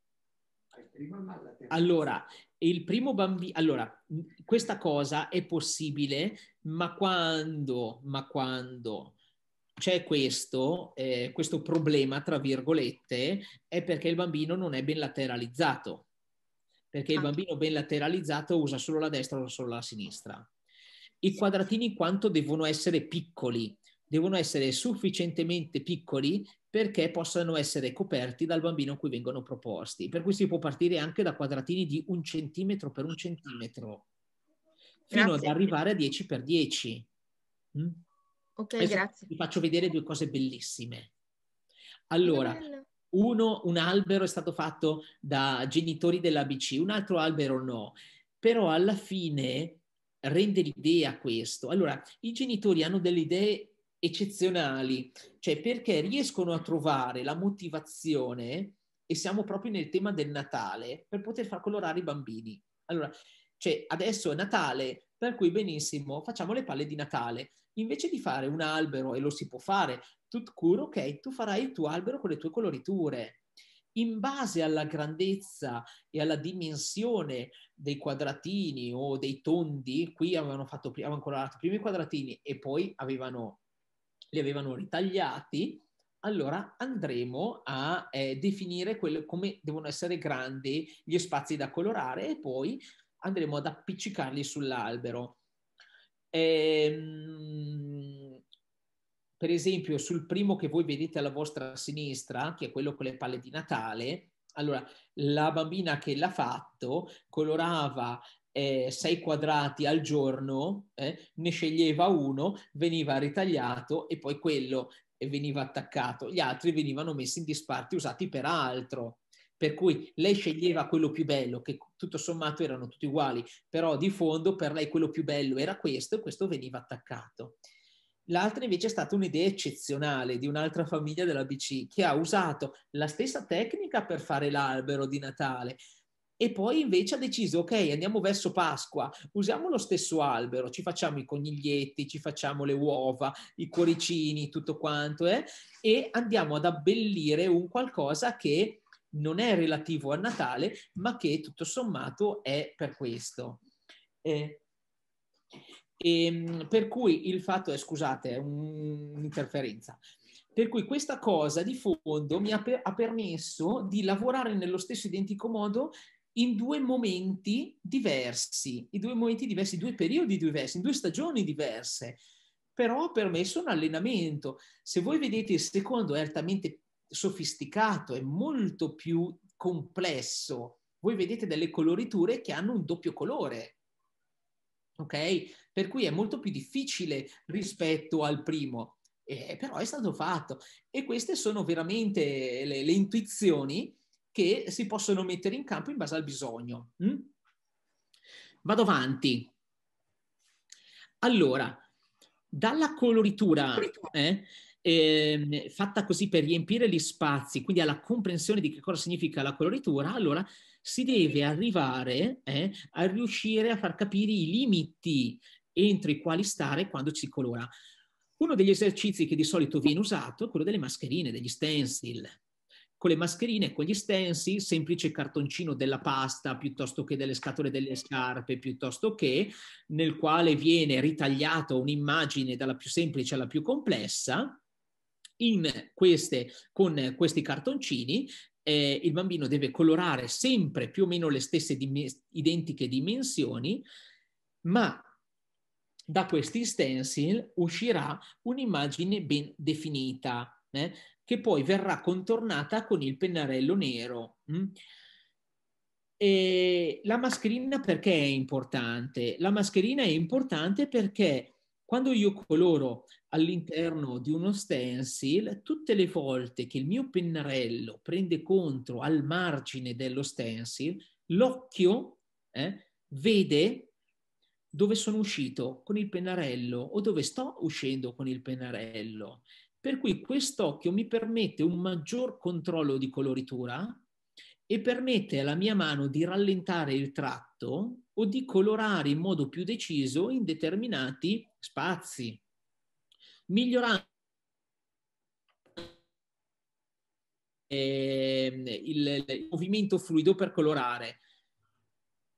Allora, il primo bambino, allora, questa cosa è possibile, ma quando, ma quando c'è questo, eh, questo problema, tra virgolette, è perché il bambino non è ben lateralizzato, perché il bambino ben lateralizzato usa solo la destra, usa solo la sinistra. I quadratini in quanto devono essere piccoli, devono essere sufficientemente piccoli perché possano essere coperti dal bambino a cui vengono proposti. Per cui si può partire anche da quadratini di un centimetro per un centimetro, fino Grazie. ad arrivare a 10 per 10. Mm? Ok, Adesso grazie. Vi faccio vedere due cose bellissime. Allora, uno, un albero è stato fatto da genitori dell'ABC, un altro albero no, però alla fine rende l'idea questo. Allora, i genitori hanno delle idee eccezionali, cioè perché riescono a trovare la motivazione, e siamo proprio nel tema del Natale, per poter far colorare i bambini. Allora, cioè adesso è Natale, per cui benissimo, facciamo le palle di Natale. Invece di fare un albero, e lo si può fare, tut cur, ok, tu farai il tuo albero con le tue coloriture in base alla grandezza e alla dimensione dei quadratini o dei tondi, qui avevano fatto avevano colorato prima i quadratini e poi avevano, li avevano ritagliati, allora andremo a eh, definire quelle, come devono essere grandi gli spazi da colorare e poi andremo ad appiccicarli sull'albero. Ehm, per esempio, sul primo che voi vedete alla vostra sinistra, che è quello con le palle di Natale, allora la bambina che l'ha fatto colorava eh, sei quadrati al giorno, eh, ne sceglieva uno, veniva ritagliato e poi quello eh, veniva attaccato, gli altri venivano messi in disparte usati per altro per cui lei sceglieva quello più bello, che tutto sommato erano tutti uguali, però di fondo per lei quello più bello era questo e questo veniva attaccato. L'altra invece è stata un'idea eccezionale di un'altra famiglia della BC che ha usato la stessa tecnica per fare l'albero di Natale, e poi invece ha deciso, ok, andiamo verso Pasqua, usiamo lo stesso albero, ci facciamo i coniglietti, ci facciamo le uova, i cuoricini, tutto quanto, eh? e andiamo ad abbellire un qualcosa che non è relativo a Natale, ma che tutto sommato è per questo. Eh, e, ehm, per cui il fatto è, scusate, è un'interferenza. Per cui questa cosa di fondo mi ha, per, ha permesso di lavorare nello stesso identico modo in due momenti diversi, in due momenti diversi, due periodi diversi, in due stagioni diverse. Però ha permesso un allenamento. Se voi vedete il secondo è altamente sofisticato, è molto più complesso. Voi vedete delle coloriture che hanno un doppio colore, ok? Per cui è molto più difficile rispetto al primo, eh, però è stato fatto. E queste sono veramente le, le, intuizioni che si possono mettere in campo in base al bisogno. Mm? Vado avanti. Allora, dalla coloritura eh, eh, fatta così per riempire gli spazi, quindi alla comprensione di che cosa significa la coloritura, allora si deve arrivare eh, a riuscire a far capire i limiti entro i quali stare quando si colora. Uno degli esercizi che di solito viene usato è quello delle mascherine, degli stencil. Con le mascherine, con gli stencil, semplice cartoncino della pasta piuttosto che delle scatole delle scarpe, piuttosto che nel quale viene ritagliata un'immagine dalla più semplice alla più complessa, in queste, con questi cartoncini eh, il bambino deve colorare sempre più o meno le stesse dim- identiche dimensioni, ma da questi stencil uscirà un'immagine ben definita, eh, che poi verrà contornata con il pennarello nero. Mm. la mascherina perché è importante? La mascherina è importante perché quando io coloro all'interno di uno stencil, tutte le volte che il mio pennarello prende contro al margine dello stencil, l'occhio eh, vede dove sono uscito con il pennarello o dove sto uscendo con il pennarello. Per cui quest'occhio mi permette un maggior controllo di coloritura e permette alla mia mano di rallentare il tratto o di colorare in modo più deciso in determinati spazi, migliorando ehm, il, il movimento fluido per colorare.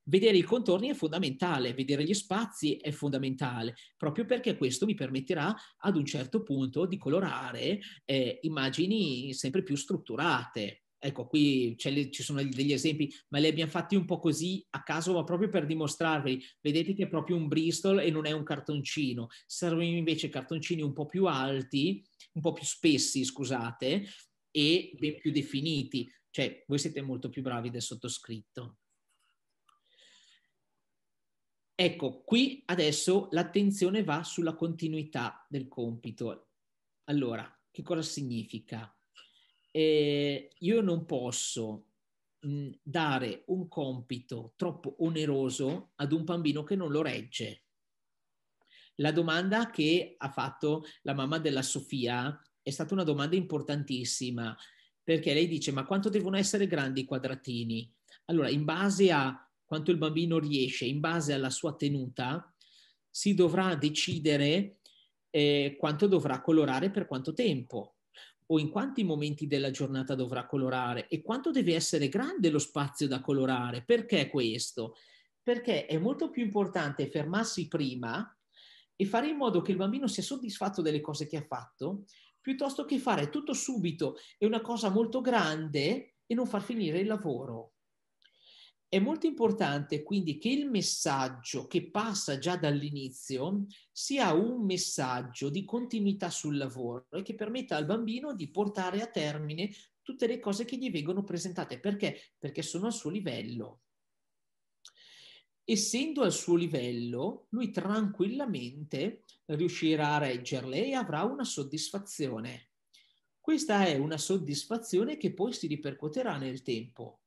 Vedere i contorni è fondamentale, vedere gli spazi è fondamentale, proprio perché questo mi permetterà ad un certo punto di colorare eh, immagini sempre più strutturate. Ecco, qui ci sono degli esempi, ma li abbiamo fatti un po' così a caso, ma proprio per dimostrarvi. Vedete che è proprio un Bristol e non è un cartoncino. Servono invece cartoncini un po' più alti, un po' più spessi, scusate, e ben più definiti. Cioè, voi siete molto più bravi del sottoscritto. Ecco, qui adesso l'attenzione va sulla continuità del compito. Allora, che cosa significa? eh, io non posso mh, mm, dare un compito troppo oneroso ad un bambino che non lo regge. La domanda che ha fatto la mamma della Sofia è stata una domanda importantissima perché lei dice ma quanto devono essere grandi i quadratini? Allora, in base a quanto il bambino riesce, in base alla sua tenuta, si dovrà decidere eh, quanto dovrà colorare per quanto tempo o in quanti momenti della giornata dovrà colorare e quanto deve essere grande lo spazio da colorare. Perché questo? Perché è molto più importante fermarsi prima e fare in modo che il bambino sia soddisfatto delle cose che ha fatto, piuttosto che fare tutto subito e una cosa molto grande e non far finire il lavoro. È molto importante quindi che il messaggio che passa già dall'inizio sia un messaggio di continuità sul lavoro e che permetta al bambino di portare a termine tutte le cose che gli vengono presentate. Perché? Perché sono al suo livello. Essendo al suo livello, lui tranquillamente riuscirà a reggerle e avrà una soddisfazione. Questa è una soddisfazione che poi si ripercuoterà nel tempo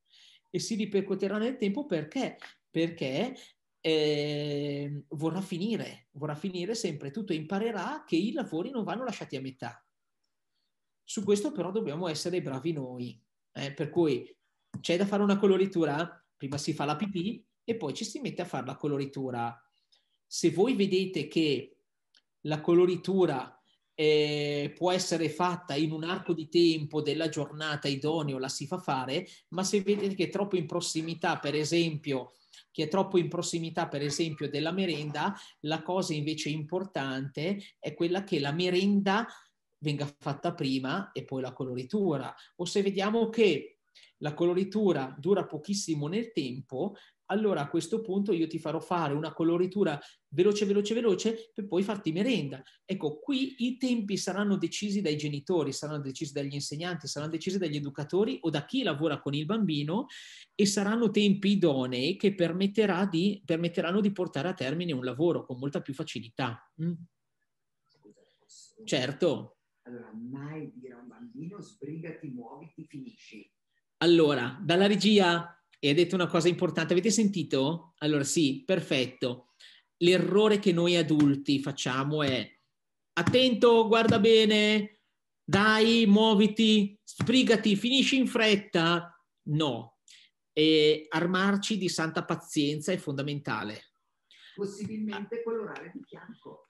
e si ripercuoterà nel tempo perché? Perché eh, vorrà finire, vorrà finire sempre tutto e imparerà che i lavori non vanno lasciati a metà. Su questo però dobbiamo essere bravi noi, eh? per cui c'è da fare una coloritura, prima si fa la pipì e poi ci si mette a fare la coloritura. Se voi vedete che la coloritura eh, può essere fatta in un arco di tempo della giornata idoneo, la si fa fare, ma se vedete che è troppo in prossimità, per esempio, che è troppo in prossimità, per esempio, della merenda, la cosa invece importante è quella che la merenda venga fatta prima e poi la coloritura. O se vediamo che la coloritura dura pochissimo nel tempo, allora a questo punto io ti farò fare una coloritura veloce, veloce, veloce per poi farti merenda. Ecco, qui i tempi saranno decisi dai genitori, saranno decisi dagli insegnanti, saranno decisi dagli educatori o da chi lavora con il bambino e saranno tempi idonei che di, permetteranno di portare a termine un lavoro con molta più facilità. Mm. Certo. Allora, mai dire a un bambino sbrigati, muoviti, finisci. Allora, dalla regia e ha detto una cosa importante. Avete sentito? Allora sì, perfetto. L'errore che noi adulti facciamo è attento, guarda bene, dai, muoviti, sbrigati, finisci in fretta. No, e armarci di santa pazienza è fondamentale. Possibilmente ah. colorare di fianco.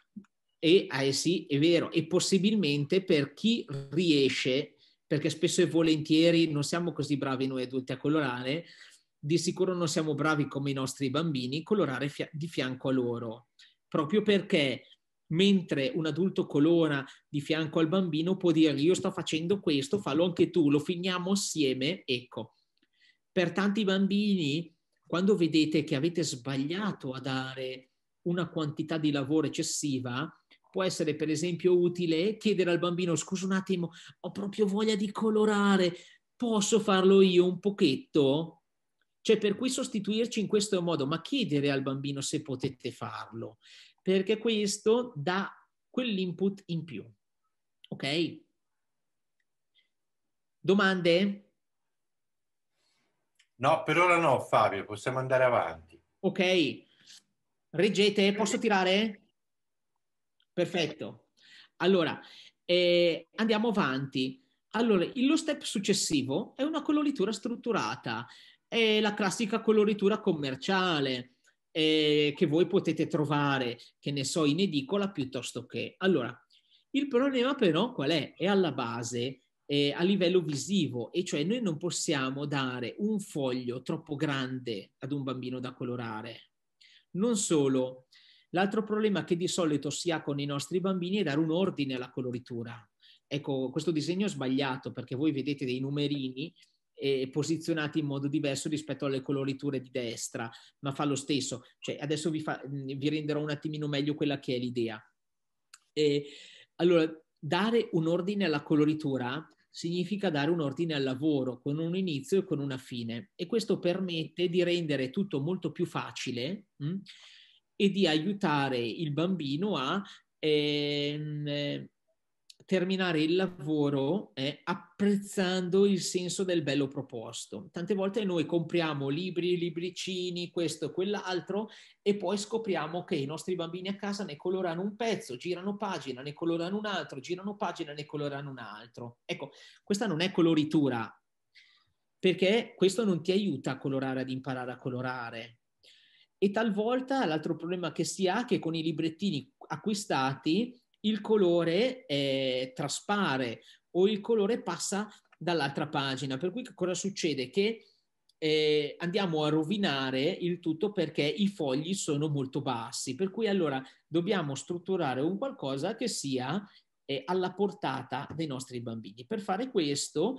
E, ah, eh sì, è vero, e possibilmente per chi riesce, perché spesso e volentieri non siamo così bravi noi adulti a colorare, di sicuro non siamo bravi come i nostri bambini, colorare fia- di fianco a loro, proprio perché mentre un adulto colora di fianco al bambino può dirgli io sto facendo questo, fallo anche tu, lo finiamo assieme, ecco. Per tanti bambini, quando vedete che avete sbagliato a dare una quantità di lavoro eccessiva, può essere per esempio utile chiedere al bambino scusa un attimo, ho proprio voglia di colorare, posso farlo io un pochetto? Cioè, per cui sostituirci in questo modo, ma chiedere al bambino se potete farlo, perché questo dà quell'input in più. Ok? Domande? No, per ora no, Fabio, possiamo andare avanti. Ok, reggete, posso tirare? Perfetto. Allora, eh, andiamo avanti. Allora, lo step successivo è una coloritura strutturata è la classica coloritura commerciale eh, che voi potete trovare, che ne so, in edicola piuttosto che... Allora, il problema però qual è? È alla base eh, a livello visivo, e cioè noi non possiamo dare un foglio troppo grande ad un bambino da colorare. Non solo, l'altro problema che di solito si ha con i nostri bambini è dare un ordine alla coloritura. Ecco, questo disegno è sbagliato perché voi vedete dei numerini eh, posizionati in modo diverso rispetto alle coloriture di destra, ma fa lo stesso. Cioè, adesso vi, fa, vi, renderò un attimino meglio quella che è l'idea. E, allora, dare un ordine alla coloritura significa dare un ordine al lavoro con un inizio e con una fine e questo permette di rendere tutto molto più facile mh, e di aiutare il bambino a ehm, terminare il lavoro eh, apprezzando il senso del bello proposto. Tante volte noi compriamo libri, libricini, questo, e quell'altro e poi scopriamo che i nostri bambini a casa ne colorano un pezzo, girano pagina, ne colorano un altro, girano pagina, ne colorano un altro. Ecco, questa non è coloritura, perché questo non ti aiuta a colorare, ad imparare a colorare. E talvolta l'altro problema che si ha è che con i librettini acquistati il colore eh, traspare o il colore passa dall'altra pagina. Per cui cosa succede? Che eh, andiamo a rovinare il tutto perché i fogli sono molto bassi. Per cui allora dobbiamo strutturare un qualcosa che sia eh, alla portata dei nostri bambini. Per fare questo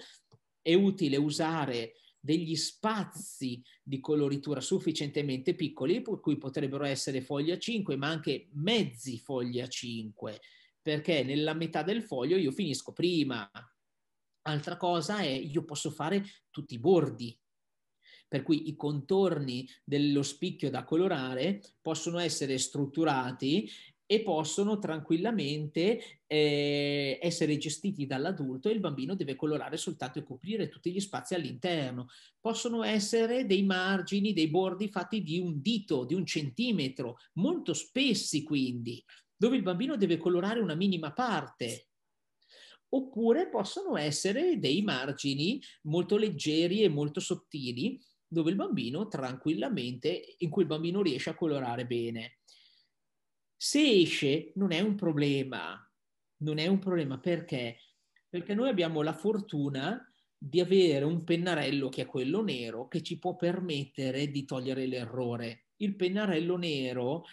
è utile usare degli spazi di coloritura sufficientemente piccoli, per cui potrebbero essere foglia 5, ma anche mezzi foglia 5, perché nella metà del foglio io finisco prima. Altra cosa è io posso fare tutti i bordi per cui i contorni dello spicchio da colorare possono essere strutturati e possono tranquillamente eh, essere gestiti dall'adulto e il bambino deve colorare soltanto e coprire tutti gli spazi all'interno. Possono essere dei margini, dei bordi fatti di un dito, di un centimetro, molto spessi quindi, dove il bambino deve colorare una minima parte. Oppure possono essere dei margini molto leggeri e molto sottili, dove il bambino tranquillamente, in cui il bambino riesce a colorare bene se esce non è un problema, non è un problema perché? Perché noi abbiamo la fortuna di avere un pennarello che è quello nero che ci può permettere di togliere l'errore. Il pennarello nero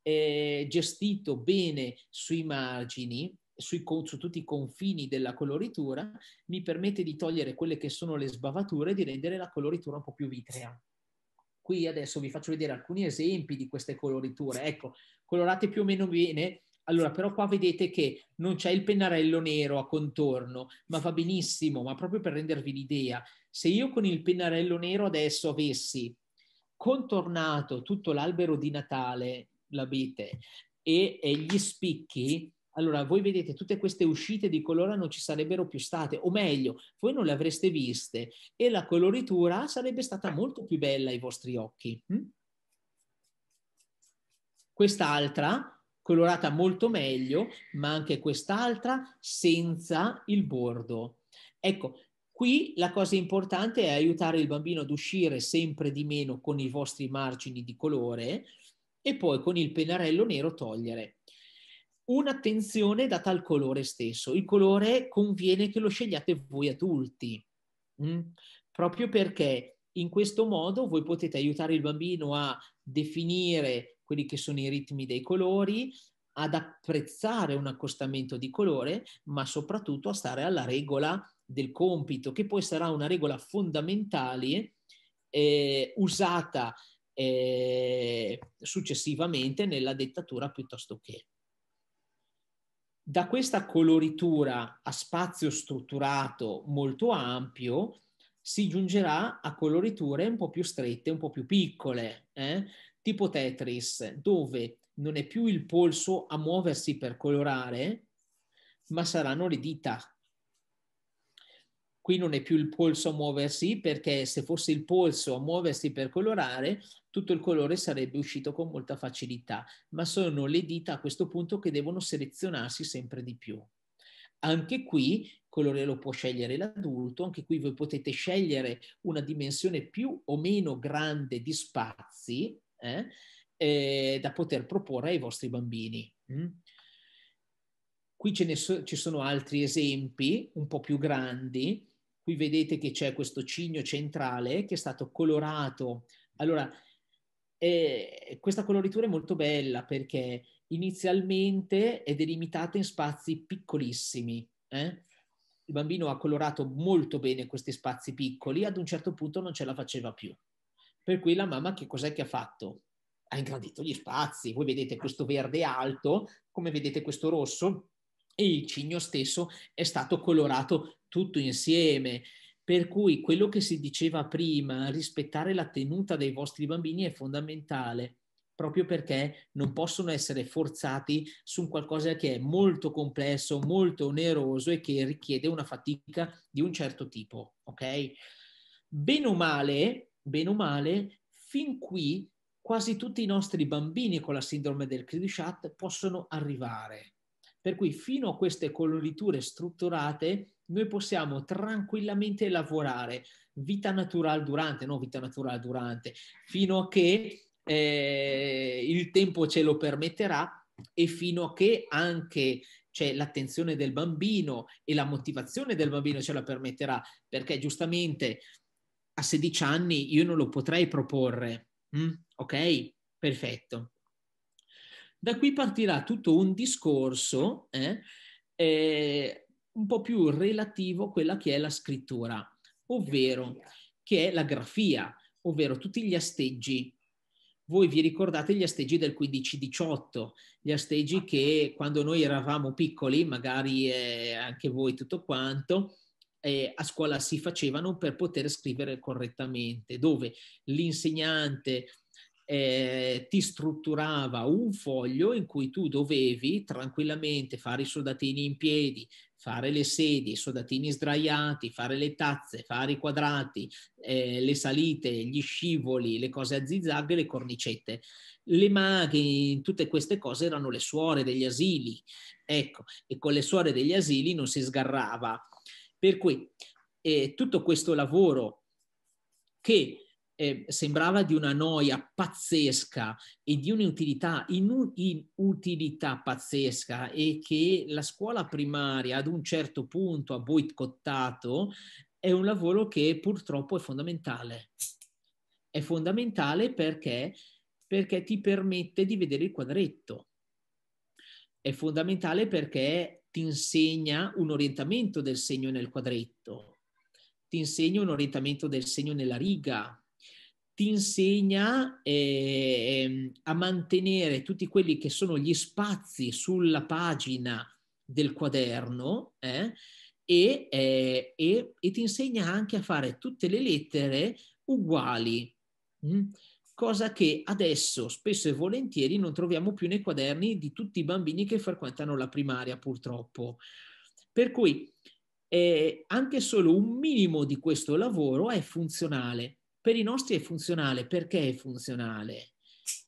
eh, gestito bene sui margini, sui, su tutti i confini della coloritura, mi permette di togliere quelle che sono le sbavature e di rendere la coloritura un po' più vitrea. Qui adesso vi faccio vedere alcuni esempi di queste coloriture. Ecco, colorate più o meno bene, allora, però qua vedete che non c'è il pennarello nero a contorno, ma va benissimo, ma proprio per rendervi l'idea, se io con il pennarello nero adesso avessi contornato tutto l'albero di Natale, l'abete, e, e gli spicchi, allora, voi vedete tutte queste uscite di colore non ci sarebbero più state, o meglio, voi non le avreste viste e la coloritura sarebbe stata molto più bella ai vostri occhi. Hm? Quest'altra, colorata molto meglio, ma anche quest'altra senza il bordo. Ecco, Qui la cosa importante è aiutare il bambino ad uscire sempre di meno con i vostri margini di colore e poi con il pennarello nero togliere un'attenzione data al colore stesso. Il colore conviene che lo scegliate voi adulti, mh? Mm? proprio perché in questo modo voi potete aiutare il bambino a definire quelli che sono i ritmi dei colori, ad apprezzare un accostamento di colore, ma soprattutto a stare alla regola del compito, che poi sarà una regola fondamentale eh, usata eh, successivamente nella dettatura piuttosto che da questa coloritura a spazio strutturato molto ampio si giungerà a coloriture un po' più strette, un po' più piccole, eh? tipo Tetris, dove non è più il polso a muoversi per colorare, ma saranno le dita qui non è più il polso a muoversi perché se fosse il polso a muoversi per colorare, tutto il colore sarebbe uscito con molta facilità, ma sono le dita a questo punto che devono selezionarsi sempre di più. Anche qui colore lo può scegliere l'adulto, anche qui voi potete scegliere una dimensione più o meno grande di spazi eh, eh, da poter proporre ai vostri bambini. Mm. Qui ce ne so, ci sono altri esempi un po' più grandi, Qui vedete che c'è questo cigno centrale che è stato colorato. Allora, eh, questa coloritura è molto bella perché inizialmente è delimitata in spazi piccolissimi. Eh? Il bambino ha colorato molto bene questi spazi piccoli, ad un certo punto non ce la faceva più. Per cui la mamma che cos'è che ha fatto? Ha ingrandito gli spazi. Voi vedete questo verde alto, come vedete questo rosso, e il cigno stesso è stato colorato tutto insieme. Per cui quello che si diceva prima, rispettare la tenuta dei vostri bambini è fondamentale, proprio perché non possono essere forzati su qualcosa che è molto complesso, molto oneroso e che richiede una fatica di un certo tipo, ok? Bene o male, bene o male, fin qui quasi tutti i nostri bambini con la sindrome del Cridishat possono arrivare. Per cui fino a queste coloriture strutturate noi possiamo tranquillamente lavorare vita natural durante, no vita natural durante, fino a che eh, il tempo ce lo permetterà e fino a che anche cioè, l'attenzione del bambino e la motivazione del bambino ce la permetterà, perché giustamente a 16 anni io non lo potrei proporre, mm? ok? Perfetto. Da qui partirà tutto un discorso eh, eh, un po' più relativo a quella che è la scrittura, ovvero che è la grafia, ovvero tutti gli asteggi. Voi vi ricordate gli asteggi del 15-18, gli asteggi che quando noi eravamo piccoli, magari eh, anche voi tutto quanto, eh, a scuola si facevano per poter scrivere correttamente, dove l'insegnante eh, ti strutturava un foglio in cui tu dovevi tranquillamente fare i soldatini in piedi, fare le sedie, i soldatini sdraiati, fare le tazze, fare i quadrati, eh, le salite, gli scivoli, le cose a zigzag e le cornicette. Le maghe, tutte queste cose erano le suore degli asili, ecco, e con le suore degli asili non si sgarrava. Per cui eh, tutto questo lavoro che eh, sembrava di una noia pazzesca e di un'inutilità, inutilità pazzesca e che la scuola primaria ad un certo punto ha boicottato, è un lavoro che purtroppo è fondamentale. È fondamentale perché, perché ti permette di vedere il quadretto. È fondamentale perché ti insegna un orientamento del segno nel quadretto, ti insegna un orientamento del segno nella riga, ti insegna eh, a mantenere tutti quelli che sono gli spazi sulla pagina del quaderno eh, e, eh, e, e, ti insegna anche a fare tutte le lettere uguali, mh? Mm? cosa che adesso spesso e volentieri non troviamo più nei quaderni di tutti i bambini che frequentano la primaria purtroppo. Per cui eh, anche solo un minimo di questo lavoro è funzionale per i nostri è funzionale. Perché è funzionale?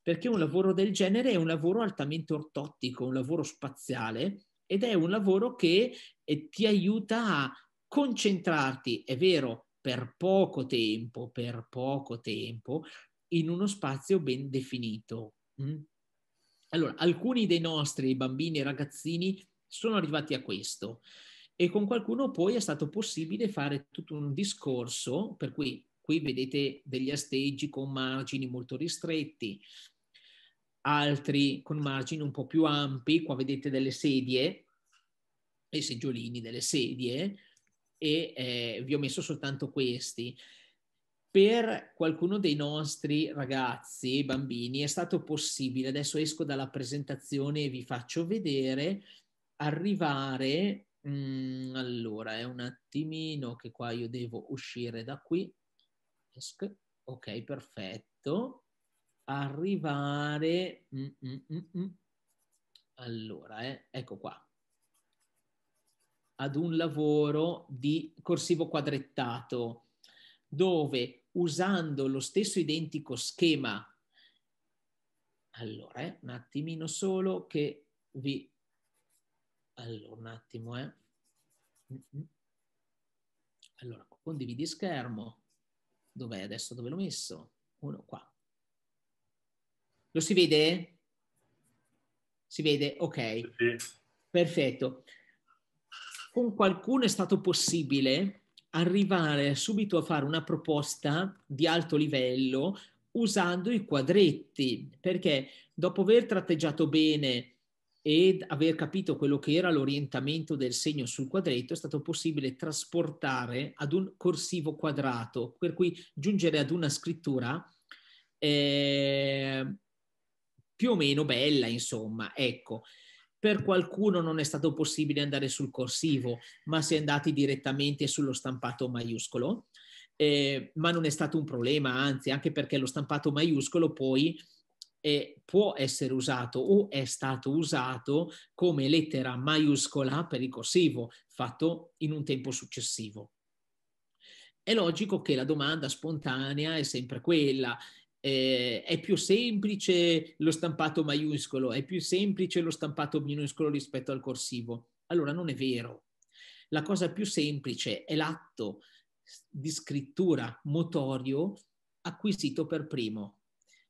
Perché un lavoro del genere è un lavoro altamente ortottico, un lavoro spaziale ed è un lavoro che eh, ti aiuta a concentrarti, è vero, per poco tempo, per poco tempo, in uno spazio ben definito. Mm? Allora, alcuni dei nostri bambini e ragazzini sono arrivati a questo e con qualcuno poi è stato possibile fare tutto un discorso per cui Qui vedete degli asteggi con margini molto ristretti, altri con margini un po' più ampi, qua vedete delle sedie, i seggiolini delle sedie, e eh, vi ho messo soltanto questi. Per qualcuno dei nostri ragazzi, bambini, è stato possibile, adesso esco dalla presentazione e vi faccio vedere, arrivare, mh, mm, allora è un attimino che qua io devo uscire da qui, desk, ok, perfetto. Arrivare, mm, mm, mm, mm, allora, eh, ecco qua, ad un lavoro di corsivo quadrettato, dove usando lo stesso identico schema, allora, eh, un attimino solo che vi... Allora, un attimo, eh. Mm, mm. Allora, condividi schermo Dov'è adesso? Dove l'ho messo? Uno qua. Lo si vede? Si vede? Ok. Sì. Perfetto. Con qualcuno è stato possibile arrivare subito a fare una proposta di alto livello usando i quadretti, perché dopo aver tratteggiato bene ed aver capito quello che era l'orientamento del segno sul quadretto è stato possibile trasportare ad un corsivo quadrato, per cui giungere ad una scrittura eh, più o meno bella, insomma, ecco. Per qualcuno non è stato possibile andare sul corsivo, ma si è andati direttamente sullo stampato maiuscolo, eh, ma non è stato un problema, anzi, anche perché lo stampato maiuscolo poi eh, può essere usato o è stato usato come lettera maiuscola per il corsivo, fatto in un tempo successivo. È logico che la domanda spontanea è sempre quella, eh, è più semplice lo stampato maiuscolo, è più semplice lo stampato minuscolo rispetto al corsivo. Allora non è vero. La cosa più semplice è l'atto di scrittura motorio acquisito per primo.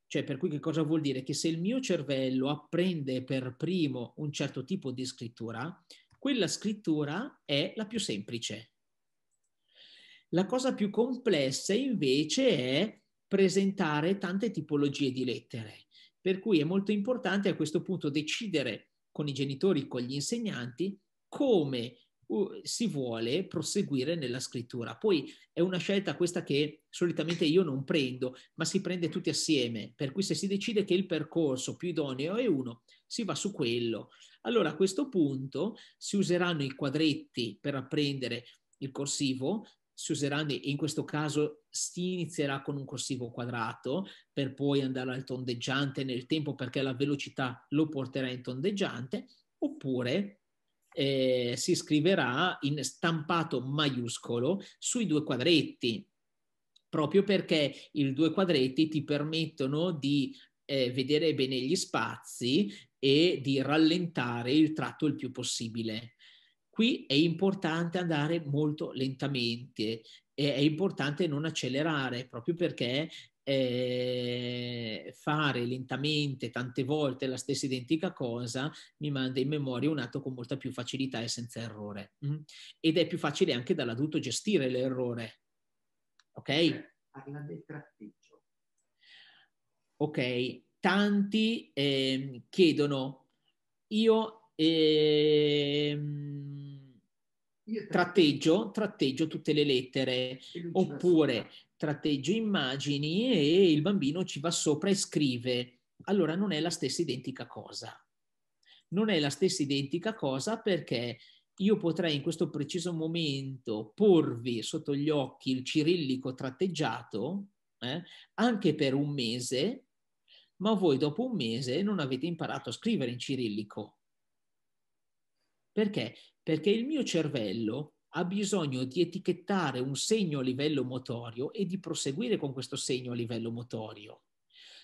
Cioè, per cui che cosa vuol dire? Che se il mio cervello apprende per primo un certo tipo di scrittura, quella scrittura è la più semplice. La cosa più complessa invece è presentare tante tipologie di lettere, per cui è molto importante a questo punto decidere con i genitori, con gli insegnanti, come si vuole proseguire nella scrittura. Poi è una scelta questa che solitamente io non prendo, ma si prende tutti assieme, per cui se si decide che il percorso più idoneo è uno, si va su quello. Allora a questo punto si useranno i quadretti per apprendere il corsivo, si useranno, in questo caso si inizierà con un corsivo quadrato per poi andare al tondeggiante nel tempo perché la velocità lo porterà in tondeggiante, oppure eh, si scriverà in stampato maiuscolo sui due quadretti, proprio perché i due quadretti ti permettono di eh, vedere bene gli spazi e di rallentare il tratto il più possibile. Qui è importante andare molto lentamente, e è importante non accelerare proprio perché eh, fare lentamente tante volte la stessa identica cosa mi manda in memoria un atto con molta più facilità e senza errore. Mm? Ed è più facile anche dall'adulto gestire l'errore. Ok? Parla del tratteggio. Ok, tanti eh, chiedono, io... Eh, tratteggio, tratteggio tutte le lettere, oppure tratteggio immagini e il bambino ci va sopra e scrive. Allora non è la stessa identica cosa. Non è la stessa identica cosa perché io potrei in questo preciso momento porvi sotto gli occhi il cirillico tratteggiato eh, anche per un mese, ma voi dopo un mese non avete imparato a scrivere in cirillico. Perché? perché il mio cervello ha bisogno di etichettare un segno a livello motorio e di proseguire con questo segno a livello motorio.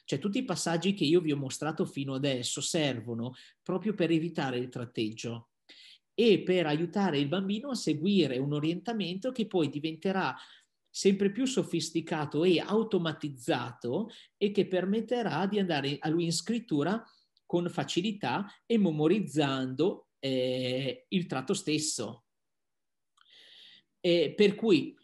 Cioè tutti i passaggi che io vi ho mostrato fino adesso servono proprio per evitare il tratteggio e per aiutare il bambino a seguire un orientamento che poi diventerà sempre più sofisticato e automatizzato e che permetterà di andare a lui in scrittura con facilità e memorizzando eh, il tratto stesso. E per cui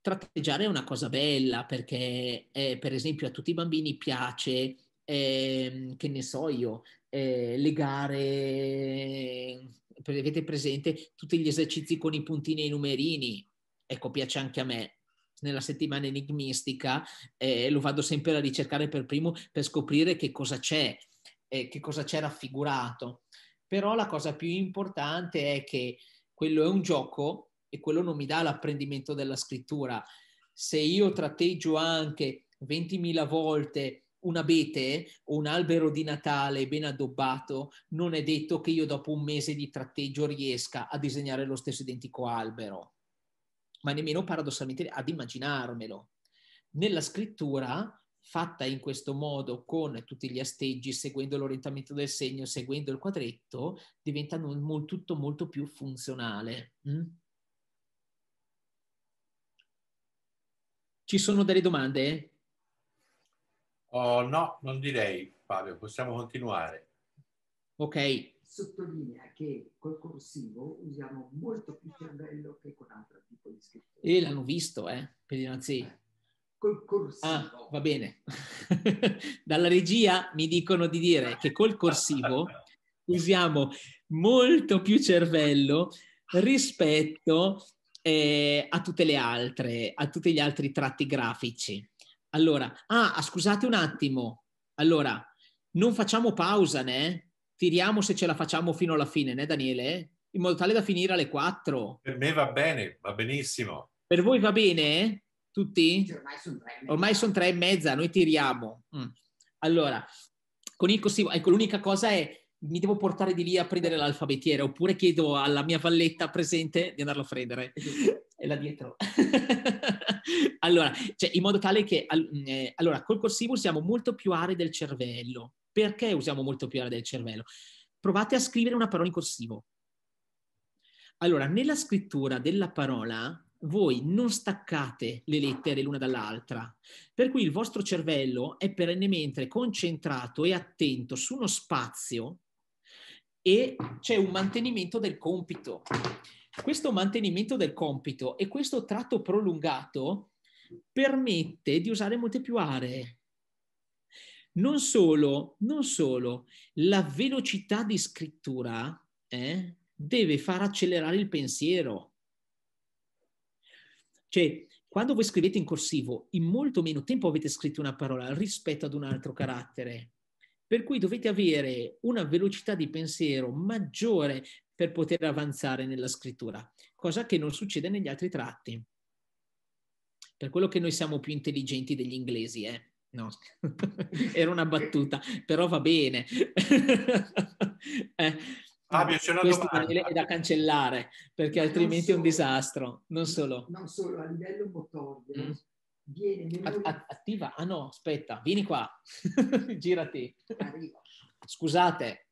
tratteggiare è una cosa bella perché, eh, per esempio, a tutti i bambini piace, eh, che ne so io, eh, legare, avete presente tutti gli esercizi con i puntini e i numerini. Ecco, piace anche a me, nella settimana enigmistica eh, lo vado sempre a ricercare per primo per scoprire che cosa c'è, eh, che cosa c'è raffigurato però la cosa più importante è che quello è un gioco e quello non mi dà l'apprendimento della scrittura. Se io tratteggio anche 20.000 volte un abete o un albero di Natale ben addobbato, non è detto che io dopo un mese di tratteggio riesca a disegnare lo stesso identico albero, ma nemmeno paradossalmente ad immaginarmelo. Nella scrittura fatta in questo modo con tutti gli asteggi, seguendo l'orientamento del segno, seguendo il quadretto, diventa tutto molto più funzionale. Mm? Ci sono delle domande? Oh, no, non direi Fabio, possiamo continuare. Ok. Sottolinea che col corsivo usiamo molto più cervello che con altro tipo di scrittura. E l'hanno visto, eh, per dire, anzi. Eh col corsivo. Ah, va bene. [laughs] Dalla regia mi dicono di dire che col corsivo usiamo molto più cervello rispetto eh, a tutte le altre, a tutti gli altri tratti grafici. Allora, ah, ah scusate un attimo. Allora, non facciamo pausa, né? Tiriamo se ce la facciamo fino alla fine, né Daniele? In modo tale da finire alle 4. Per me va bene, va benissimo. Per voi va bene? Tutti? Ormai sono tre, ormai sono tre e mezza, noi tiriamo. Mm. Allora, con il corsivo, ecco, l'unica cosa è mi devo portare di lì a prendere l'alfabetiera oppure chiedo alla mia valletta presente di andarlo a prendere. È esatto. là dietro. [laughs] allora, cioè, in modo tale che, mm, eh, allora, col corsivo usiamo molto più aree del cervello. Perché usiamo molto più aree del cervello? Provate a scrivere una parola in corsivo. Allora, nella scrittura della parola voi non staccate le lettere l'una dall'altra, per cui il vostro cervello è perennemente concentrato e attento su uno spazio e c'è un mantenimento del compito. Questo mantenimento del compito e questo tratto prolungato permette di usare molte più aree. Non solo, non solo la velocità di scrittura eh, deve far accelerare il pensiero cioè, quando voi scrivete in corsivo, in molto meno tempo avete scritto una parola rispetto ad un altro carattere. Per cui dovete avere una velocità di pensiero maggiore per poter avanzare nella scrittura, cosa che non succede negli altri tratti. Per quello che noi siamo più intelligenti degli inglesi, eh? No, [laughs] era una battuta, però va bene. [laughs] eh, Fabio, Ah, questo domanda. è da cancellare perché altrimenti solo, è un disastro. Non solo. Non solo, a livello motorio mm. viene memoria... attiva. Ah no, aspetta, vieni qua, [laughs] girati. Arrivo. Scusate,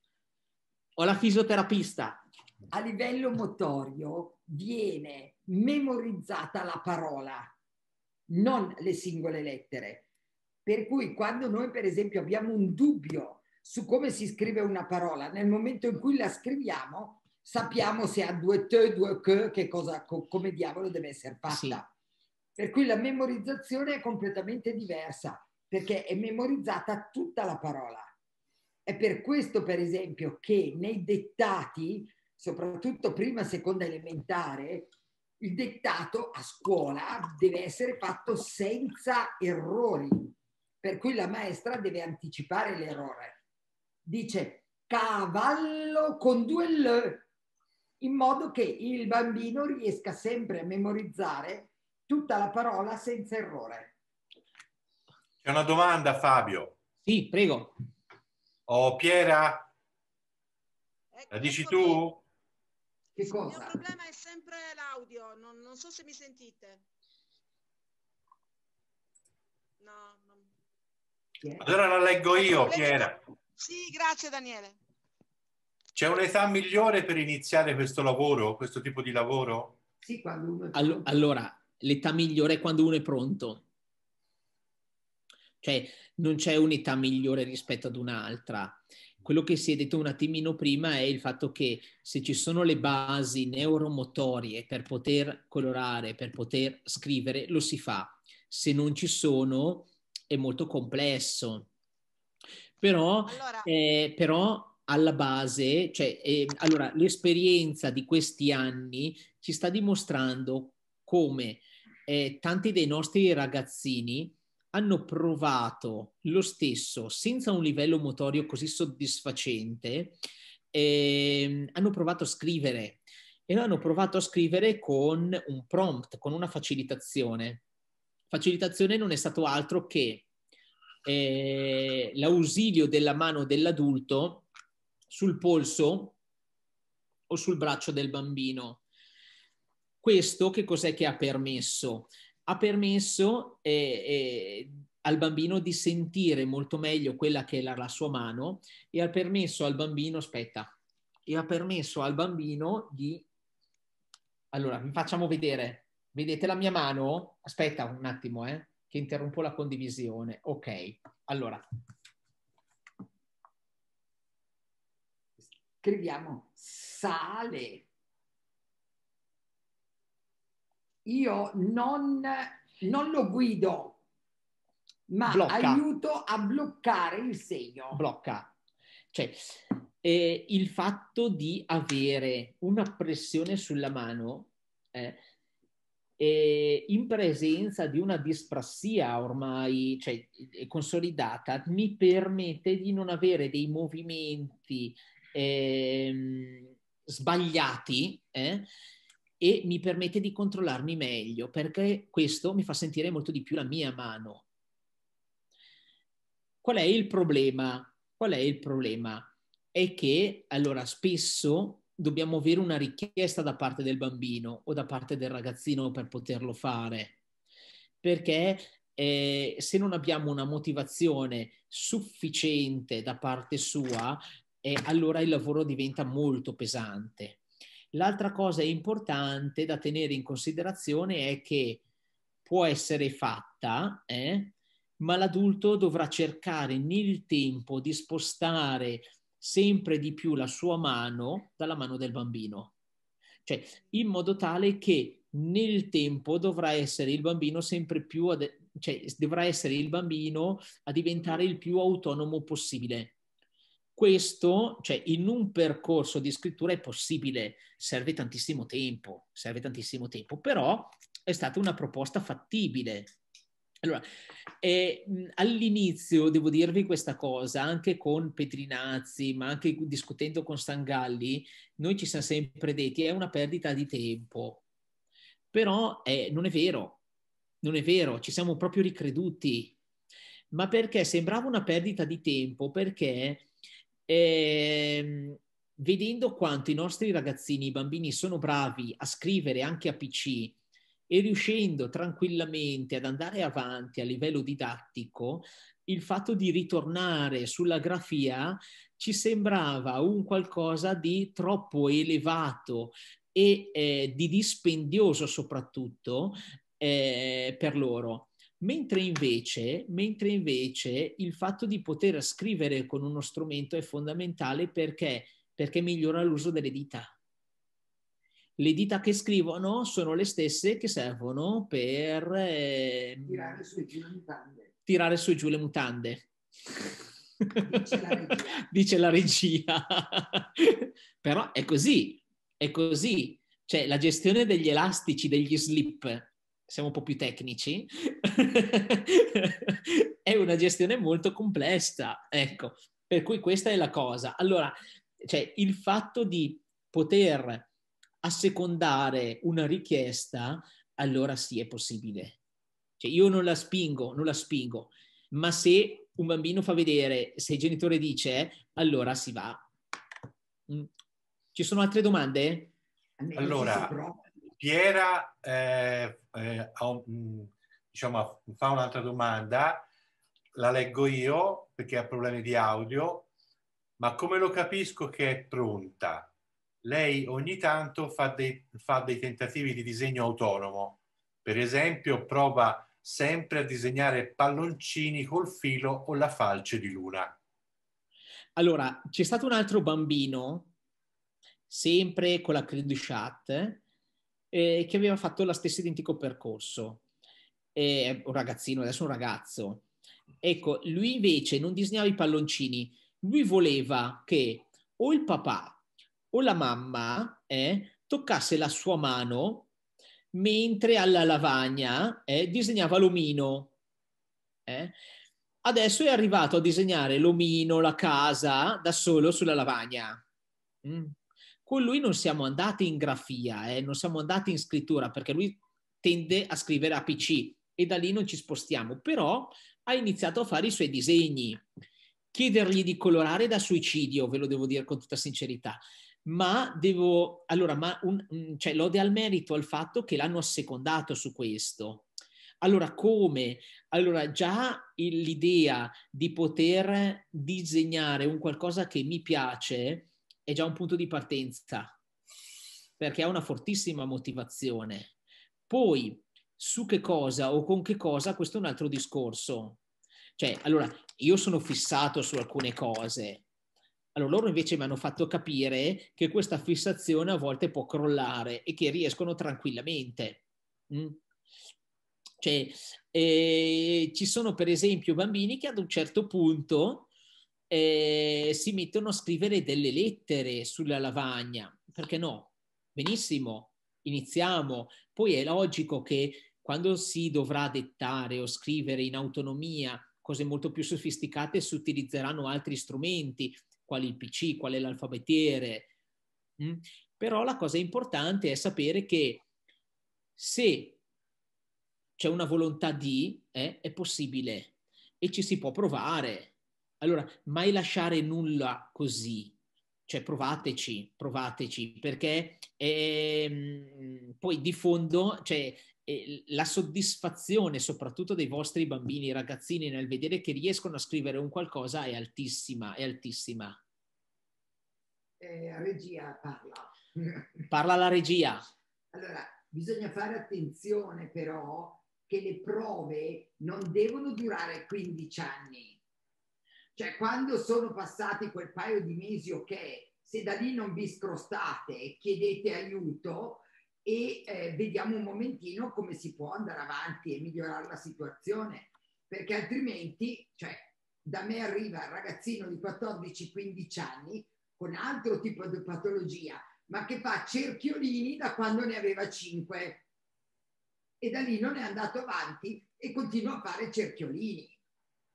ho la fisioterapista. A livello motorio viene memorizzata la parola, non le singole lettere. Per cui quando noi per esempio abbiamo un dubbio su come si scrive una parola. Nel momento in cui la scriviamo, sappiamo se ha due te, due q, che cosa, come diavolo deve essere fatta. Sì. Per cui la memorizzazione è completamente diversa, perché è memorizzata tutta la parola. È per questo, per esempio, che nei dettati, soprattutto prima, e seconda elementare, il dettato a scuola deve essere fatto senza errori, per cui la maestra deve anticipare l'errore dice cavallo con due L, in modo che il bambino riesca sempre a memorizzare tutta la parola senza errore. C'è una domanda, Fabio. Sì, prego. Oh, Piera, eh, la dici ecco tu? Che cosa? Il mio problema è sempre l'audio, non, non so se mi sentite. No, non... Allora la leggo ecco, io, Piera. Sì, grazie Daniele. C'è un'età migliore per iniziare questo lavoro, questo tipo di lavoro? Sì, quando uno è pronto. Allora, l'età migliore è quando uno è pronto. Cioè, non c'è un'età migliore rispetto ad un'altra. Quello che si è detto un attimino prima è il fatto che se ci sono le basi neuromotorie per poter colorare, per poter scrivere, lo si fa. Se non ci sono, è molto complesso però, allora... eh, però alla base, cioè, eh, allora, l'esperienza di questi anni ci sta dimostrando come eh, tanti dei nostri ragazzini hanno provato lo stesso senza un livello motorio così soddisfacente, eh, hanno provato a scrivere e hanno provato a scrivere con un prompt, con una facilitazione. Facilitazione non è stato altro che eh, l'ausilio della mano dell'adulto sul polso o sul braccio del bambino. Questo che cos'è che ha permesso? Ha permesso eh, eh al bambino di sentire molto meglio quella che è la, la sua mano e ha permesso al bambino, aspetta, e ha permesso al bambino di... Allora, vi facciamo vedere. Vedete la mia mano? Aspetta un attimo, eh che interrompo la condivisione. Ok, allora. Scriviamo sale. Io non, non lo guido, ma Blocca. aiuto a bloccare il segno. Blocca. Cioè, eh, il fatto di avere una pressione sulla mano eh, in presenza di una disprassia ormai cioè, consolidata, mi permette di non avere dei movimenti eh, sbagliati eh, e mi permette di controllarmi meglio, perché questo mi fa sentire molto di più la mia mano. Qual è il problema? Qual è il problema? È che allora spesso dobbiamo avere una richiesta da parte del bambino o da parte del ragazzino per poterlo fare, perché eh, se non abbiamo una motivazione sufficiente da parte sua, eh, allora il lavoro diventa molto pesante. L'altra cosa importante da tenere in considerazione è che può essere fatta, eh, ma l'adulto dovrà cercare nel tempo di spostare sempre di più la sua mano dalla mano del bambino. Cioè, in modo tale che nel tempo dovrà essere il bambino sempre più, ad, cioè dovrà essere il bambino a diventare il più autonomo possibile. Questo, cioè, in un percorso di scrittura è possibile, serve tantissimo tempo, serve tantissimo tempo, però è stata una proposta fattibile allora, eh, all'inizio devo dirvi questa cosa, anche con Petrinazzi, ma anche discutendo con Stangalli, noi ci siamo sempre detti è una perdita di tempo. Però eh, non è vero, non è vero, ci siamo proprio ricreduti. Ma perché sembrava una perdita di tempo? Perché eh, vedendo quanto i nostri ragazzini, i bambini sono bravi a scrivere anche a PC, e riuscendo tranquillamente ad andare avanti a livello didattico, il fatto di ritornare sulla grafia ci sembrava un qualcosa di troppo elevato e eh, di dispendioso soprattutto eh, per loro. Mentre invece, mentre invece, il fatto di poter scrivere con uno strumento è fondamentale perché, perché migliora l'uso delle dita le dita che scrivono sono le stesse che servono per eh, tirare su e giù le mutande. Tirare su e giù le mutande. Dice la regia. [laughs] Dice la regia. [laughs] Però è così, è così. Cioè la gestione degli elastici, degli slip, siamo un po' più tecnici, [laughs] è una gestione molto complessa. Ecco, per cui questa è la cosa. Allora, cioè, il fatto di poter assecondare una richiesta, allora sì è possibile. Cioè io non la spingo, non la spingo, ma se un bambino fa vedere, se il genitore dice, allora si va. Mm. Ci sono altre domande? Allora, Piera eh, eh, mm, diciamo, fa un'altra domanda, la leggo io perché ha problemi di audio, ma come lo capisco che è pronta? lei ogni tanto fa dei, fa dei tentativi di disegno autonomo. Per esempio, prova sempre a disegnare palloncini col filo o la falce di luna. Allora, c'è stato un altro bambino, sempre con la Credo Chat, eh, che aveva fatto lo stesso identico percorso. Eh, un ragazzino, adesso un ragazzo. Ecco, lui invece non disegnava i palloncini, lui voleva che o il papà o la mamma eh, toccasse la sua mano mentre alla lavagna eh, disegnava l'omino. Eh? Adesso è arrivato a disegnare l'omino, la casa, da solo sulla lavagna. Mm. Con lui non siamo andati in grafia, eh? non siamo andati in scrittura, perché lui tende a scrivere a PC e da lì non ci spostiamo, però ha iniziato a fare i suoi disegni. Chiedergli di colorare da suicidio, ve lo devo dire con tutta sincerità ma devo, allora, ma un, cioè, lode al merito al fatto che l'hanno assecondato su questo. Allora, come? Allora, già il, l'idea di poter disegnare un qualcosa che mi piace è già un punto di partenza, perché ha una fortissima motivazione. Poi, su che cosa o con che cosa, questo è un altro discorso. Cioè, allora, io sono fissato su alcune cose, allora loro invece mi hanno fatto capire che questa fissazione a volte può crollare e che riescono tranquillamente. Mm? Cioè, eh, ci sono per esempio bambini che ad un certo punto eh, si mettono a scrivere delle lettere sulla lavagna, perché no? Benissimo, iniziamo. Poi è logico che quando si dovrà dettare o scrivere in autonomia cose molto più sofisticate si utilizzeranno altri strumenti, quali il PC, qual è l'alfabetiere. Mm? Però la cosa importante è sapere che se c'è una volontà di, eh, è possibile e ci si può provare. Allora, mai lasciare nulla così, cioè provateci, provateci, perché è, ehm, poi di fondo, cioè, la soddisfazione soprattutto dei vostri bambini, ragazzini, nel vedere che riescono a scrivere un qualcosa è altissima, è altissima. Eh, regia parla. Parla la regia. Allora, bisogna fare attenzione però che le prove non devono durare 15 anni. Cioè, quando sono passati quel paio di mesi, ok, se da lì non vi scrostate e chiedete aiuto, e eh, vediamo un momentino come si può andare avanti e migliorare la situazione, perché altrimenti, cioè, da me arriva un ragazzino di 14-15 anni con altro tipo di patologia, ma che fa cerchiolini da quando ne aveva 5 e da lì non è andato avanti e continua a fare cerchiolini.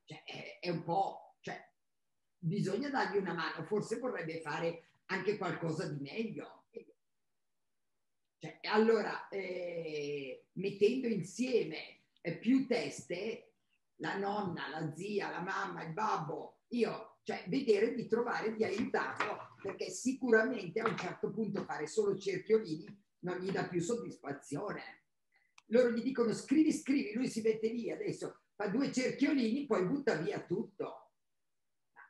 Cioè, è, è un po', cioè, bisogna dargli una mano, forse vorrebbe fare anche qualcosa di meglio. Cioè, allora, eh, mettendo insieme eh, più teste, la nonna, la zia, la mamma, il babbo, io, cioè vedere di trovare di aiutarlo, perché sicuramente a un certo punto fare solo cerchiolini non gli dà più soddisfazione. Loro gli dicono scrivi, scrivi, lui si mette lì adesso, fa due cerchiolini, poi butta via tutto.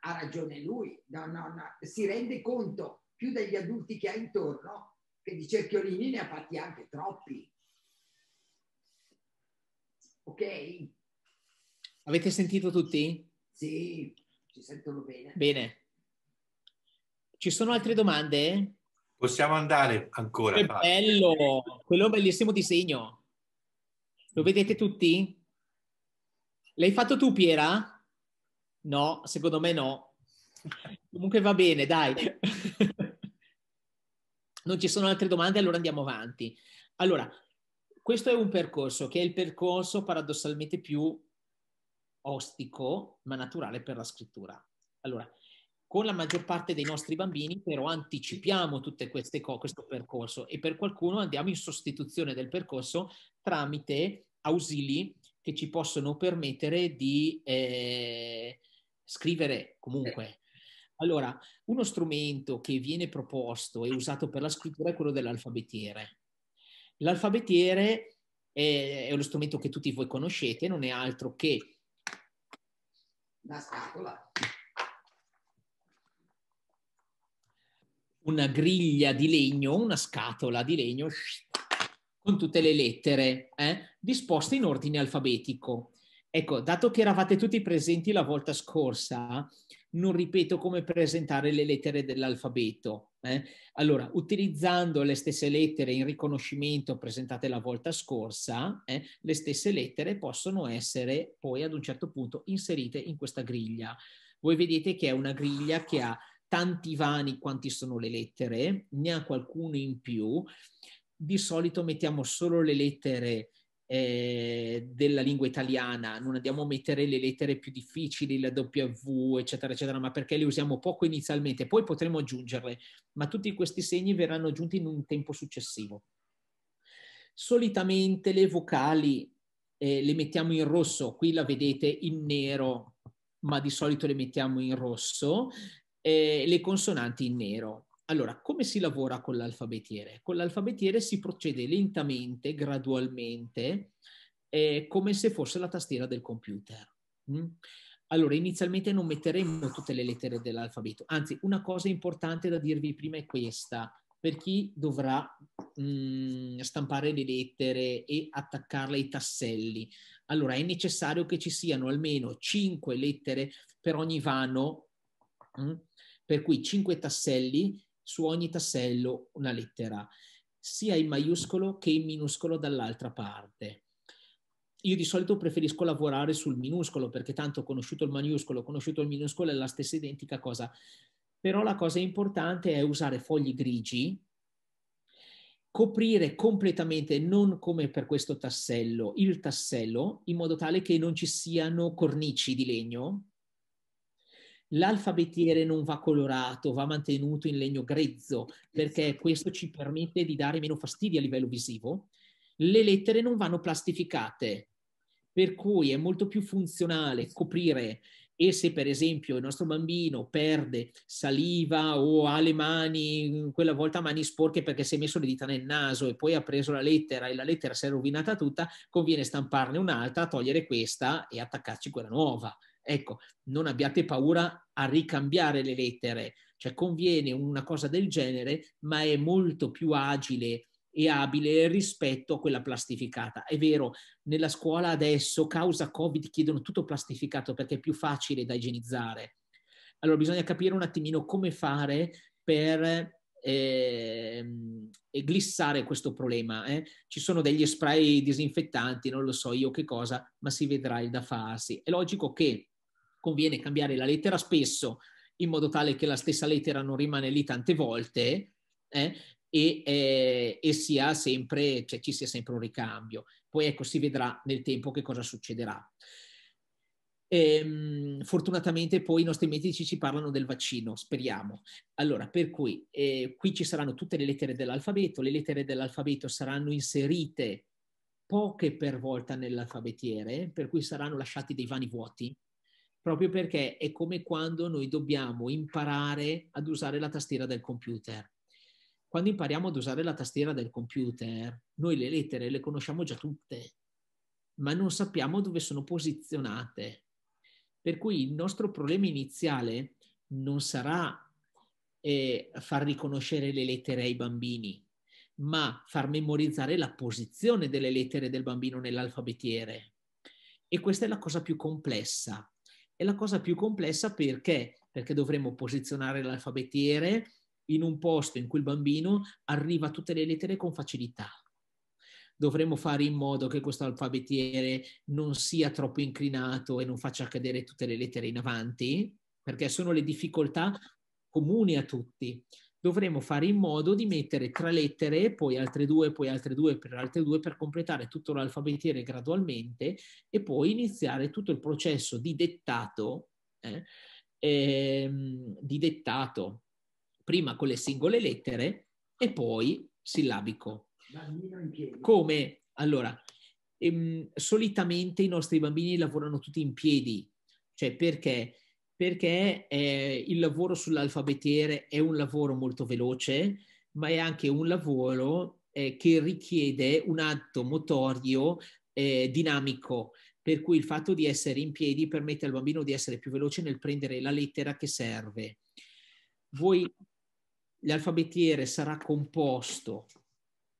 Ha ragione lui, no, no, no. si rende conto più degli adulti che ha intorno e di cerchiolini ne ha fatti anche troppi. Ok? Avete sentito tutti? Sì, ci sentono bene. Bene. Ci sono altre domande? Possiamo andare ancora. Che bello, quello è un bellissimo disegno. Lo vedete tutti? L'hai fatto tu, Piera? No, secondo me no. Comunque va bene, dai. Non ci sono altre domande, allora andiamo avanti. Allora, questo è un percorso che è il percorso paradossalmente più ostico, ma naturale per la scrittura. Allora, con la maggior parte dei nostri bambini però anticipiamo tutte queste cose, questo percorso e per qualcuno andiamo in sostituzione del percorso tramite ausili che ci possono permettere di eh, scrivere comunque allora, uno strumento che viene proposto e usato per la scrittura è quello dell'alfabetiere. L'alfabetiere è, è lo strumento che tutti voi conoscete, non è altro che una scatola. Una griglia di legno, una scatola di legno con tutte le lettere eh, disposte in ordine alfabetico. Ecco, dato che eravate tutti presenti la volta scorsa, non ripeto come presentare le lettere dell'alfabeto. Eh? Allora, utilizzando le stesse lettere in riconoscimento presentate la volta scorsa, eh, le stesse lettere possono essere poi ad un certo punto inserite in questa griglia. Voi vedete che è una griglia che ha tanti vani quanti sono le lettere, ne ha qualcuno in più. Di solito mettiamo solo le lettere eh, della lingua italiana, non andiamo a mettere le lettere più difficili, la W, eccetera, eccetera, ma perché le usiamo poco inizialmente, poi potremo aggiungerle, ma tutti questi segni verranno aggiunti in un tempo successivo. Solitamente le vocali eh, le mettiamo in rosso, qui la vedete in nero, ma di solito le mettiamo in rosso, eh, le consonanti in nero. Allora, come si lavora con l'alfabetiere? Con l'alfabetiere si procede lentamente, gradualmente, eh, come se fosse la tastiera del computer. Mm? Allora, inizialmente non metteremo tutte le lettere dell'alfabeto, anzi, una cosa importante da dirvi prima è questa. Per chi dovrà mh, mm, stampare le lettere e attaccarle ai tasselli, allora è necessario che ci siano almeno 5 lettere per ogni vano, mh? Mm? per cui 5 tasselli su ogni tassello una lettera, sia in maiuscolo che in minuscolo dall'altra parte. Io di solito preferisco lavorare sul minuscolo perché tanto ho conosciuto il maiuscolo, conosciuto il minuscolo è la stessa identica cosa. Però la cosa importante è usare fogli grigi, coprire completamente, non come per questo tassello, il tassello, in modo tale che non ci siano cornici di legno, L'alfabetiere non va colorato, va mantenuto in legno grezzo, perché esatto. questo ci permette di dare meno fastidio a livello visivo. Le lettere non vanno plastificate, per cui è molto più funzionale coprire e se per esempio il nostro bambino perde saliva o ha le mani, quella volta mani sporche perché si è messo le dita nel naso e poi ha preso la lettera e la lettera si è rovinata tutta, conviene stamparne un'altra, togliere questa e attaccarci quella nuova. Ecco, non abbiate paura a ricambiare le lettere, cioè conviene una cosa del genere, ma è molto più agile e abile rispetto a quella plastificata. È vero, nella scuola adesso, causa Covid, chiedono tutto plastificato perché è più facile da igienizzare. Allora bisogna capire un attimino come fare per eh, glissare questo problema. Eh. Ci sono degli spray disinfettanti, non lo so io che cosa, ma si vedrà il da farsi. È logico che conviene cambiare la lettera spesso in modo tale che la stessa lettera non rimane lì tante volte eh, e, eh, e sia sempre, cioè, ci sia sempre un ricambio. Poi ecco, si vedrà nel tempo che cosa succederà. Ehm, fortunatamente poi i nostri medici ci parlano del vaccino, speriamo. Allora, per cui eh, qui ci saranno tutte le lettere dell'alfabeto, le lettere dell'alfabeto saranno inserite poche per volta nell'alfabetiere, per cui saranno lasciati dei vani vuoti proprio perché è come quando noi dobbiamo imparare ad usare la tastiera del computer. Quando impariamo ad usare la tastiera del computer, noi le lettere le conosciamo già tutte, ma non sappiamo dove sono posizionate. Per cui il nostro problema iniziale non sarà eh, far riconoscere le lettere ai bambini, ma far memorizzare la posizione delle lettere del bambino nell'alfabetiere. E questa è la cosa più complessa, è la cosa più complessa perché? Perché dovremmo posizionare l'alfabetiere in un posto in cui il bambino arriva a tutte le lettere con facilità. Dovremmo fare in modo che questo alfabetiere non sia troppo inclinato e non faccia cadere tutte le lettere in avanti, perché sono le difficoltà comuni a tutti dovremo fare in modo di mettere tre lettere, poi altre due, poi altre due, per altre due, per completare tutto l'alfabetiere gradualmente e poi iniziare tutto il processo di dettato, eh, ehm, di dettato, prima con le singole lettere e poi sillabico. Come? Allora, ehm, solitamente i nostri bambini lavorano tutti in piedi, cioè perché perché eh, il lavoro sull'alfabetiere è un lavoro molto veloce, ma è anche un lavoro eh, che richiede un atto motorio eh, dinamico, per cui il fatto di essere in piedi permette al bambino di essere più veloce nel prendere la lettera che serve. Voi, l'alfabetiere sarà composto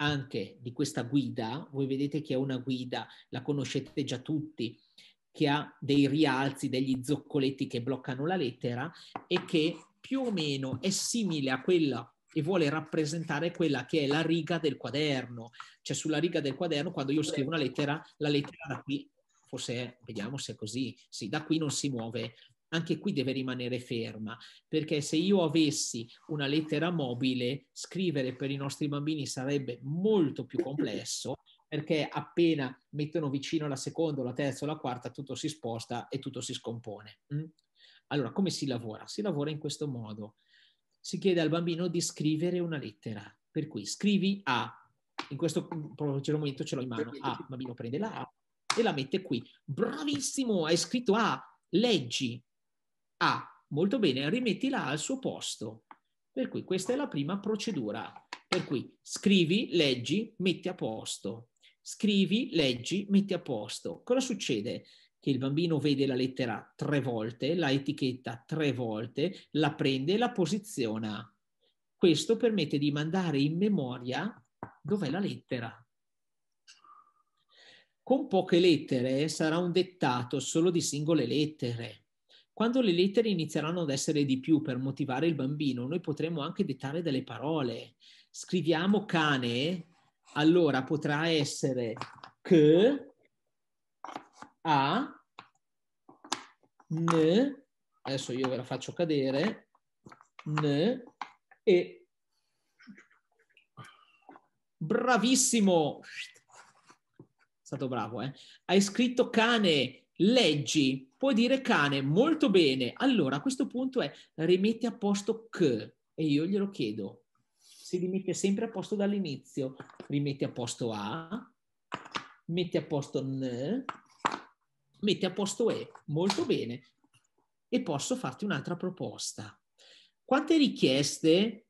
anche di questa guida, voi vedete che è una guida, la conoscete già tutti, che ha dei rialzi, degli zoccoletti che bloccano la lettera e che più o meno è simile a quella e vuole rappresentare quella che è la riga del quaderno. Cioè sulla riga del quaderno, quando io scrivo una lettera, la lettera da qui, forse è, vediamo se è così, sì, da qui non si muove. Anche qui deve rimanere ferma, perché se io avessi una lettera mobile, scrivere per i nostri bambini sarebbe molto più complesso perché appena mettono vicino la seconda, la terza o la quarta, tutto si sposta e tutto si scompone. Mm? Allora, come si lavora? Si lavora in questo modo. Si chiede al bambino di scrivere una lettera, per cui scrivi A, in questo momento ce l'ho in mano, A, il bambino prende la A e la mette qui. Bravissimo, hai scritto A, leggi A, molto bene, rimettila al suo posto. Per cui questa è la prima procedura. Per cui scrivi, leggi, metti a posto scrivi, leggi, metti a posto. Cosa succede? Che il bambino vede la lettera tre volte, la etichetta tre volte, la prende e la posiziona. Questo permette di mandare in memoria dov'è la lettera. Con poche lettere sarà un dettato solo di singole lettere. Quando le lettere inizieranno ad essere di più per motivare il bambino, noi potremo anche dettare delle parole. Scriviamo cane allora potrà essere che a n, adesso io ve la faccio cadere, n e bravissimo, è stato bravo, eh? hai scritto cane, leggi, puoi dire cane, molto bene, allora a questo punto è rimetti a posto che e io glielo chiedo, si rimette sempre a posto dall'inizio. Rimetti a posto A, mette a posto N, mette a posto E. Molto bene. E posso farti un'altra proposta. Quante richieste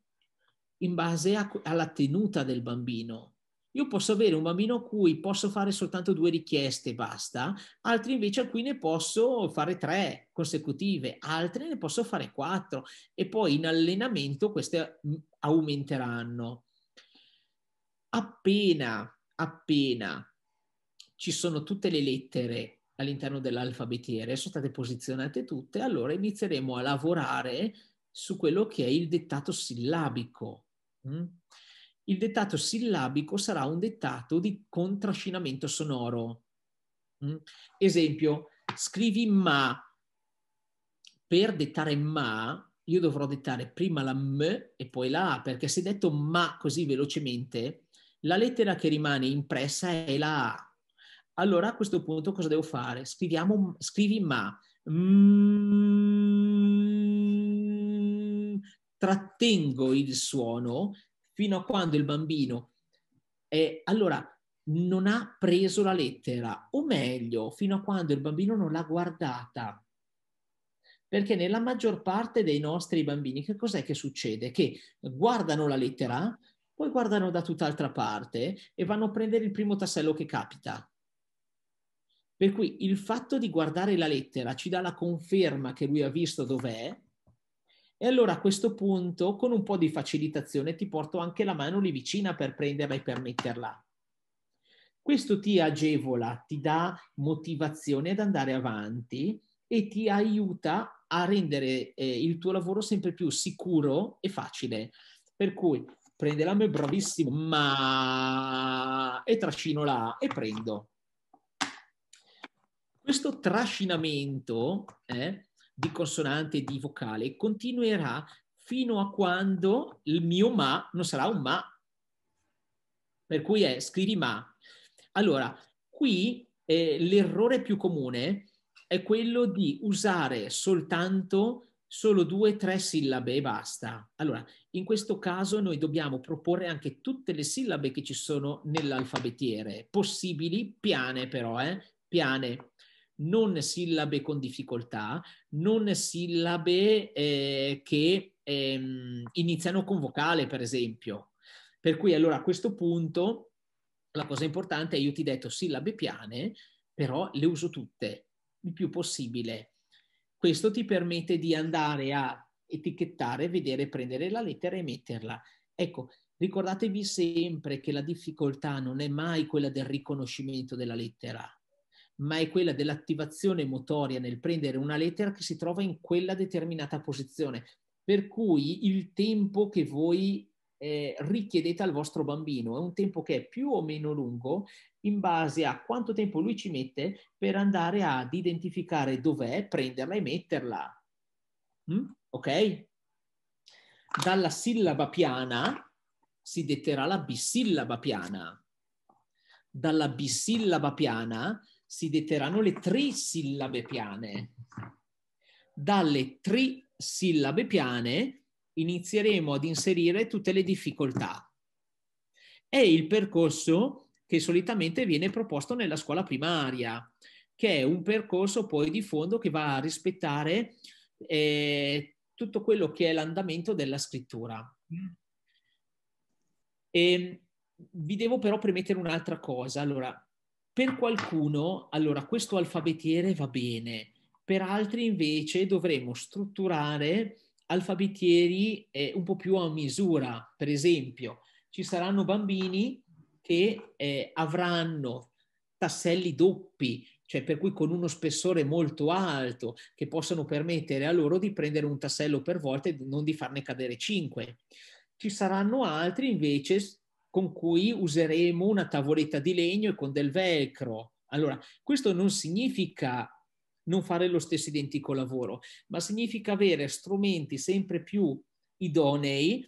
in base a, alla tenuta del bambino? Io posso avere un bambino a cui posso fare soltanto due richieste e basta, altri invece a cui ne posso fare tre consecutive, altri ne posso fare quattro e poi in allenamento queste mm, aumenteranno. Appena, appena ci sono tutte le lettere all'interno dell'alfabetiere, sono state posizionate tutte, allora inizieremo a lavorare su quello che è il dettato sillabico. Mm? Il dettato sillabico sarà un dettato di contrascinamento sonoro. Mm? Esempio, scrivi ma. Per dettare ma io dovrò dettare prima la M e poi la A, perché se detto ma così velocemente, la lettera che rimane impressa è la A. Allora a questo punto cosa devo fare? Scriviamo, scrivi ma, mm, trattengo il suono fino a quando il bambino è, allora, non ha preso la lettera, o meglio, fino a quando il bambino non l'ha guardata. Perché nella maggior parte dei nostri bambini che cos'è che succede? Che guardano la lettera poi guardano da tutt'altra parte e vanno a prendere il primo tassello che capita. Per cui il fatto di guardare la lettera ci dà la conferma che lui ha visto dov'è e allora a questo punto con un po' di facilitazione ti porto anche la mano lì vicina per prenderla e per metterla. Questo ti agevola, ti dà motivazione ad andare avanti e ti aiuta a rendere eh, il tuo lavoro sempre più sicuro e facile. Per cui prende la me bravissimo, ma e trascino là e prendo. Questo trascinamento eh, di consonante e di vocale continuerà fino a quando il mio ma non sarà un ma. Per cui è scrivi ma. Allora, qui eh, l'errore più comune è è quello di usare soltanto solo due, tre sillabe e basta. Allora, in questo caso noi dobbiamo proporre anche tutte le sillabe che ci sono nell'alfabetiere, possibili, piane però, eh? piane, non sillabe con difficoltà, non sillabe eh, che eh, iniziano con vocale, per esempio. Per cui allora a questo punto la cosa importante è io ti ho detto sillabe piane, però le uso tutte, il più possibile. Questo ti permette di andare a etichettare, vedere, prendere la lettera e metterla. Ecco, ricordatevi sempre che la difficoltà non è mai quella del riconoscimento della lettera, ma è quella dell'attivazione motoria nel prendere una lettera che si trova in quella determinata posizione. Per cui il tempo che voi eh, richiedete al vostro bambino è un tempo che è più o meno lungo in base a quanto tempo lui ci mette per andare ad identificare dov'è, prenderla e metterla. Mm? Ok? Dalla sillaba piana si detterà la bisillaba piana. Dalla bisillaba piana si detteranno le trisillabe piane. Dalle trisillabe piane inizieremo ad inserire tutte le difficoltà. E il percorso che solitamente viene proposto nella scuola primaria, che è un percorso poi di fondo che va a rispettare eh, tutto quello che è l'andamento della scrittura. Mm. E ehm, vi devo però premettere un'altra cosa. Allora, per qualcuno, allora, questo alfabetiere va bene, per altri invece dovremo strutturare alfabetieri eh, un po' più a misura. Per esempio, ci saranno bambini che eh, avranno tasselli doppi, cioè per cui con uno spessore molto alto, che possono permettere a loro di prendere un tassello per volta e non di farne cadere cinque. Ci saranno altri invece con cui useremo una tavoletta di legno e con del velcro. Allora, questo non significa non fare lo stesso identico lavoro, ma significa avere strumenti sempre più idonei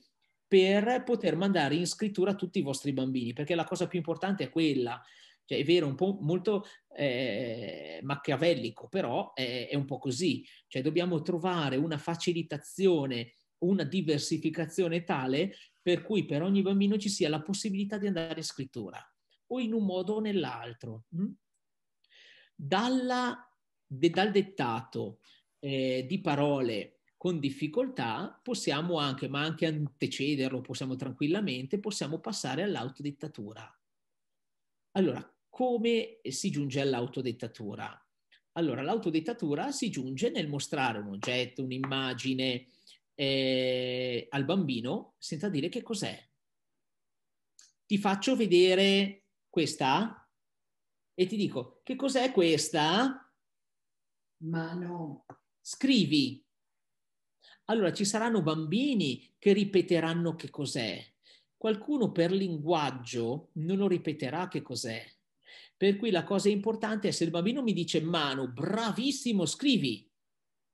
per poter mandare in scrittura tutti i vostri bambini, perché la cosa più importante è quella. Cioè, è vero, un po' molto eh, macchiavellico, però è, è, un po' così. Cioè, dobbiamo trovare una facilitazione, una diversificazione tale per cui per ogni bambino ci sia la possibilità di andare in scrittura, o in un modo o nell'altro. Mm? Dalla, de, dal dettato eh, di parole con difficoltà, possiamo anche, ma anche antecederlo, possiamo tranquillamente, possiamo passare all'autodettatura. Allora, come si giunge all'autodettatura? Allora, l'autodettatura si giunge nel mostrare un oggetto, un'immagine eh, al bambino senza dire che cos'è. Ti faccio vedere questa e ti dico che cos'è questa? Mano. Scrivi allora ci saranno bambini che ripeteranno che cos'è. Qualcuno per linguaggio non lo ripeterà che cos'è. Per cui la cosa importante è se il bambino mi dice mano, bravissimo, scrivi.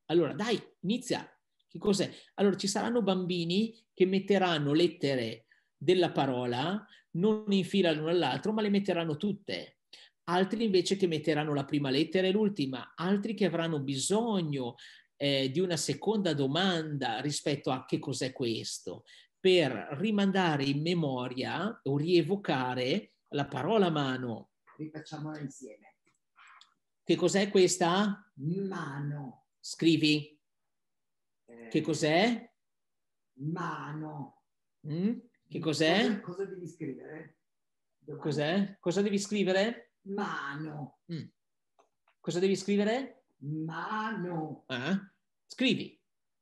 Allora dai, inizia. Che cos'è? Allora ci saranno bambini che metteranno lettere della parola, non in fila l'uno all'altro, ma le metteranno tutte. Altri invece che metteranno la prima lettera e l'ultima, altri che avranno bisogno eh, di una seconda domanda rispetto a che cos'è questo, per rimandare in memoria o rievocare la parola mano. Rifacciamola insieme. Che cos'è questa? Mano. Scrivi. Eh, che cos'è? Mano. Mm? Che cos'è? Cosa, cosa, devi scrivere? Domani. Cos'è? Cosa devi scrivere? Mano. Mm. Cosa devi scrivere? Mano. Eh? Scrivi.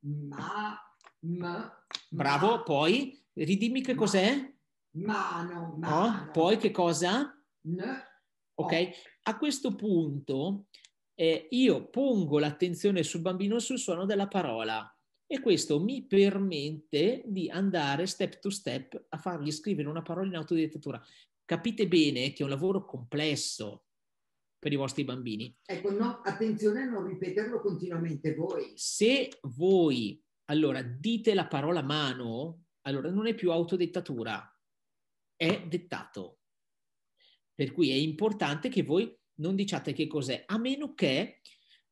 Ma. M, Bravo, ma. poi ridimmi che cos'è. Mano. mano. Oh, poi che cosa? N. Ok, a questo punto eh, io pongo l'attenzione sul bambino sul suono della parola e questo mi permette di andare step to step a fargli scrivere una parola in autodidattatura. Capite bene che è un lavoro complesso, per i vostri bambini. Ecco, no, attenzione a non ripeterlo continuamente voi. Se voi, allora, dite la parola mano, allora non è più autodettatura, è dettato. Per cui è importante che voi non diciate che cos'è, a meno che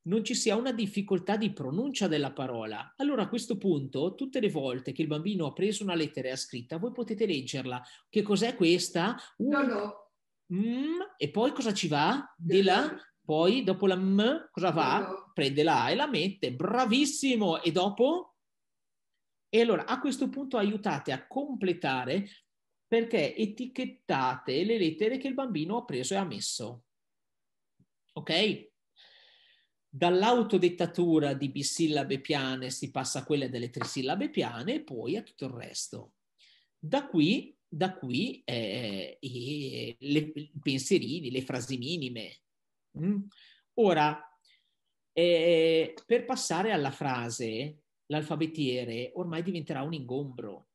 non ci sia una difficoltà di pronuncia della parola. Allora a questo punto, tutte le volte che il bambino ha preso una lettera e ha scritta, voi potete leggerla. Che cos'è questa? Uh, no, no, mm, e poi cosa ci va? Di là, poi dopo la m cosa va? Prende la A e la mette, bravissimo! E dopo? E allora a questo punto aiutate a completare perché etichettate le lettere che il bambino ha preso e ha messo. Ok? Dall'autodettatura di bisillabe piane si passa a quella delle tre sillabe piane e poi a tutto il resto. Da qui da qui eh, le, i pensierini, le frasi minime. Mm? Ora, eh, per passare alla frase, l'alfabetiere ormai diventerà un ingombro,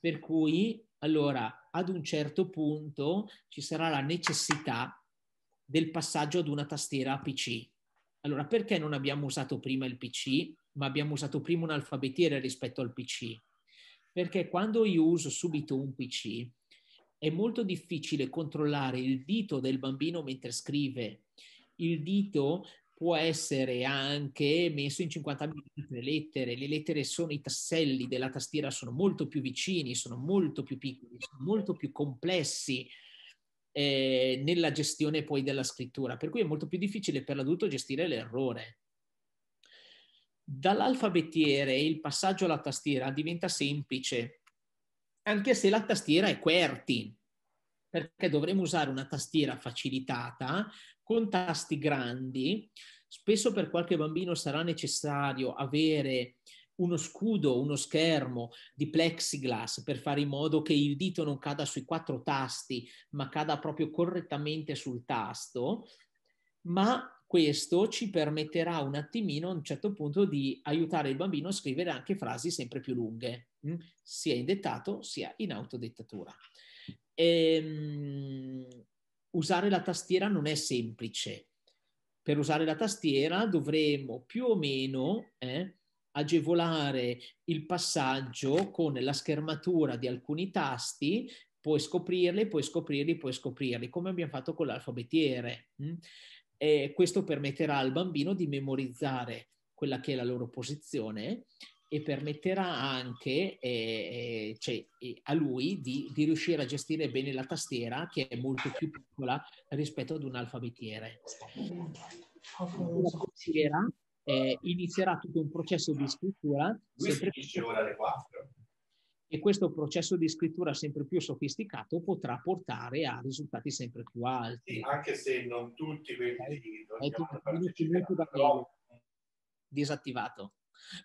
per cui allora ad un certo punto ci sarà la necessità del passaggio ad una tastiera a PC. Allora, perché non abbiamo usato prima il PC, ma abbiamo usato prima un alfabetiere rispetto al PC? perché quando io uso subito un PC è molto difficile controllare il dito del bambino mentre scrive. Il dito può essere anche messo in 50.000 lettere, le lettere sono i tasselli della tastiera, sono molto più vicini, sono molto più piccoli, sono molto più complessi eh, nella gestione poi della scrittura, per cui è molto più difficile per l'adulto gestire l'errore dall'alfabetiere il passaggio alla tastiera diventa semplice, anche se la tastiera è QWERTY, perché dovremmo usare una tastiera facilitata con tasti grandi. Spesso per qualche bambino sarà necessario avere uno scudo, uno schermo di plexiglass per fare in modo che il dito non cada sui quattro tasti, ma cada proprio correttamente sul tasto. Ma questo ci permetterà un attimino a un certo punto di aiutare il bambino a scrivere anche frasi sempre più lunghe, mm? sia in dettato sia in autodettatura. Ehm, usare la tastiera non è semplice. Per usare la tastiera dovremo più o meno eh, agevolare il passaggio con la schermatura di alcuni tasti, puoi scoprirli, puoi scoprirli, puoi scoprirli, come abbiamo fatto con l'alfabetiere. Mh? Mm? E questo permetterà al bambino di memorizzare quella che è la loro posizione e permetterà anche eh, eh cioè, eh, a lui di, di, riuscire a gestire bene la tastiera che è molto più piccola rispetto ad un alfabetiere. La tastiera eh, inizierà tutto un processo di scrittura. Lui sempre... finisce ora alle 4 e questo processo di scrittura sempre più sofisticato potrà portare a risultati sempre più alti. Sì, anche se non tutti quelli eh, di eh, però... disattivato.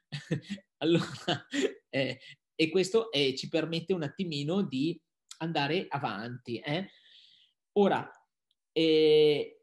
[laughs] allora, eh, e questo eh, ci permette un attimino di andare avanti. Eh. Ora, eh,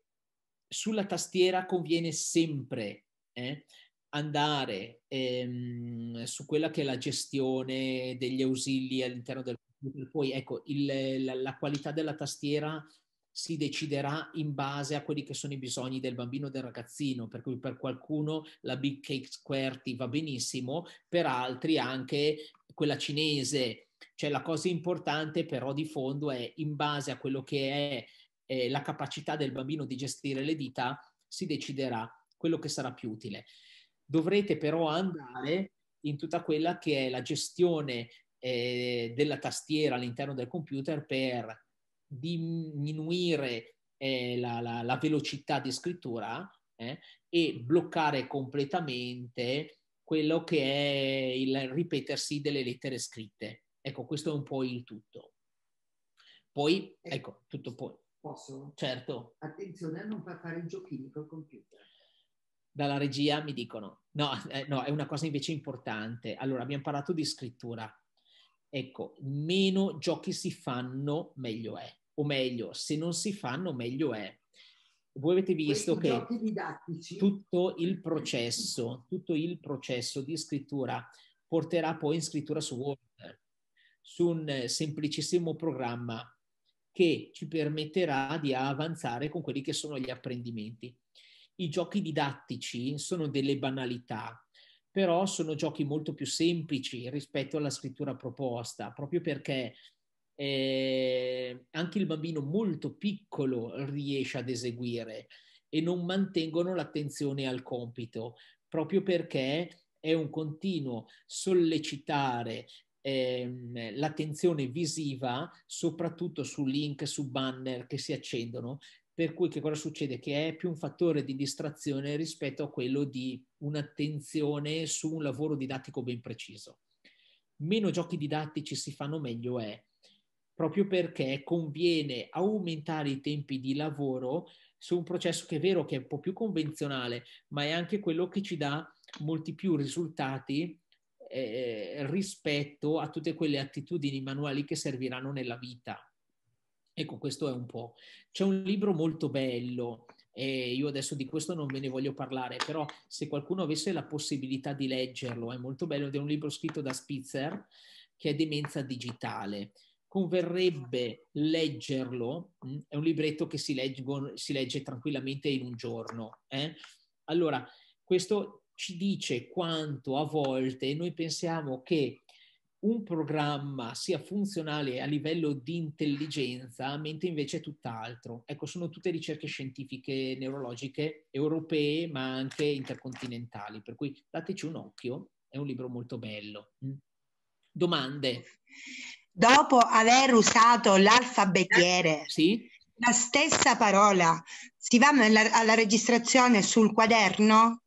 sulla tastiera conviene sempre eh, andare ehm, su quella che è la gestione degli ausili all'interno del computer, poi ecco, il, la, la, qualità della tastiera si deciderà in base a quelli che sono i bisogni del bambino o del ragazzino, per cui per qualcuno la Big Cake Squirty va benissimo, per altri anche quella cinese. Cioè la cosa importante però di fondo è in base a quello che è eh, la capacità del bambino di gestire le dita, si deciderà quello che sarà più utile dovrete però andare in tutta quella che è la gestione eh, della tastiera all'interno del computer per diminuire eh, la, la, la, velocità di scrittura eh, e bloccare completamente quello che è il ripetersi delle lettere scritte. Ecco, questo è un po' il tutto. Poi, eh, ecco, tutto poi. Posso? Certo. Attenzione a non far fare i giochini col computer dalla regia mi dicono, no, [laughs] eh, no, è una cosa invece importante. Allora, abbiamo parlato di scrittura. Ecco, meno giochi si fanno, meglio è. O meglio, se non si fanno, meglio è. Voi avete visto che tutto il processo, tutto il processo di scrittura porterà poi in scrittura su Word, su un eh, semplicissimo programma che ci permetterà di avanzare con quelli che sono gli apprendimenti i giochi didattici sono delle banalità, però sono giochi molto più semplici rispetto alla scrittura proposta, proprio perché eh, anche il bambino molto piccolo riesce ad eseguire e non mantengono l'attenzione al compito, proprio perché è un continuo sollecitare ehm, l'attenzione visiva soprattutto su link, su banner che si accendono, per cui che cosa succede? Che è più un fattore di distrazione rispetto a quello di un'attenzione su un lavoro didattico ben preciso. Meno giochi didattici si fanno meglio è, proprio perché conviene aumentare i tempi di lavoro su un processo che è vero che è un po' più convenzionale, ma è anche quello che ci dà molti più risultati eh, rispetto a tutte quelle attitudini manuali che serviranno nella vita. Ecco, questo è un po'. C'è un libro molto bello, e io adesso di questo non ve ne voglio parlare, però se qualcuno avesse la possibilità di leggerlo, è molto bello, ed è un libro scritto da Spitzer, che è Demenza Digitale. Converrebbe leggerlo, mm, è un libretto che si legge, si legge tranquillamente in un giorno. Eh? Allora, questo ci dice quanto a volte noi pensiamo che un programma sia funzionale a livello di intelligenza, mentre invece è tutt'altro. Ecco, sono tutte ricerche scientifiche neurologiche europee, ma anche intercontinentali, per cui dateci un occhio, è un libro molto bello. Mm. Domande? Dopo aver usato l'alfabetiere, sì? la stessa parola, si va alla, alla registrazione sul quaderno?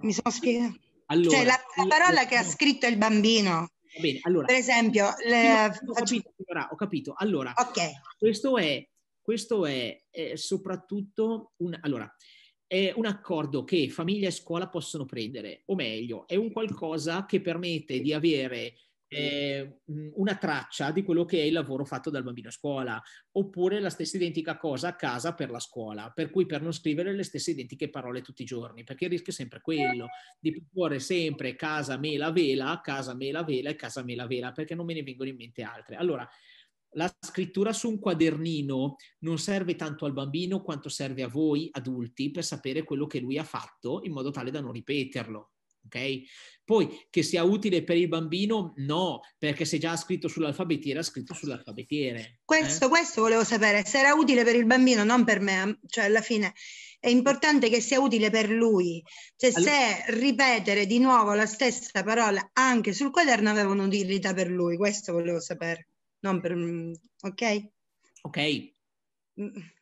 Mi sono spiegato. Allora, cioè la, la, parola che ha scritto il bambino. Bene, allora, per esempio, le... ho, capito, ho, capito, Allora, okay. questo è, questo è, è soprattutto un, allora, è un accordo che famiglia e scuola possono prendere, o meglio, è un qualcosa che permette di avere eh, una traccia di quello che è il lavoro fatto dal bambino a scuola, oppure la stessa identica cosa a casa per la scuola, per cui per non scrivere le stesse identiche parole tutti i giorni, perché il rischio è sempre quello di proporre sempre casa me la vela, casa me la vela e casa me la vela, perché non me ne vengono in mente altre. Allora, la scrittura su un quadernino non serve tanto al bambino quanto serve a voi adulti per sapere quello che lui ha fatto in modo tale da non ripeterlo ok? Poi che sia utile per il bambino, no, perché se già ha scritto sull'alfabetiera, ha scritto sull'alfabetiere. Questo, eh? questo volevo sapere, se era utile per il bambino, non per me, cioè alla fine è importante che sia utile per lui. Cioè, allora... se ripetere di nuovo la stessa parola anche sul quaderno aveva un'utilità per lui, questo volevo sapere, non per... Mm, ok? Ok. Mm.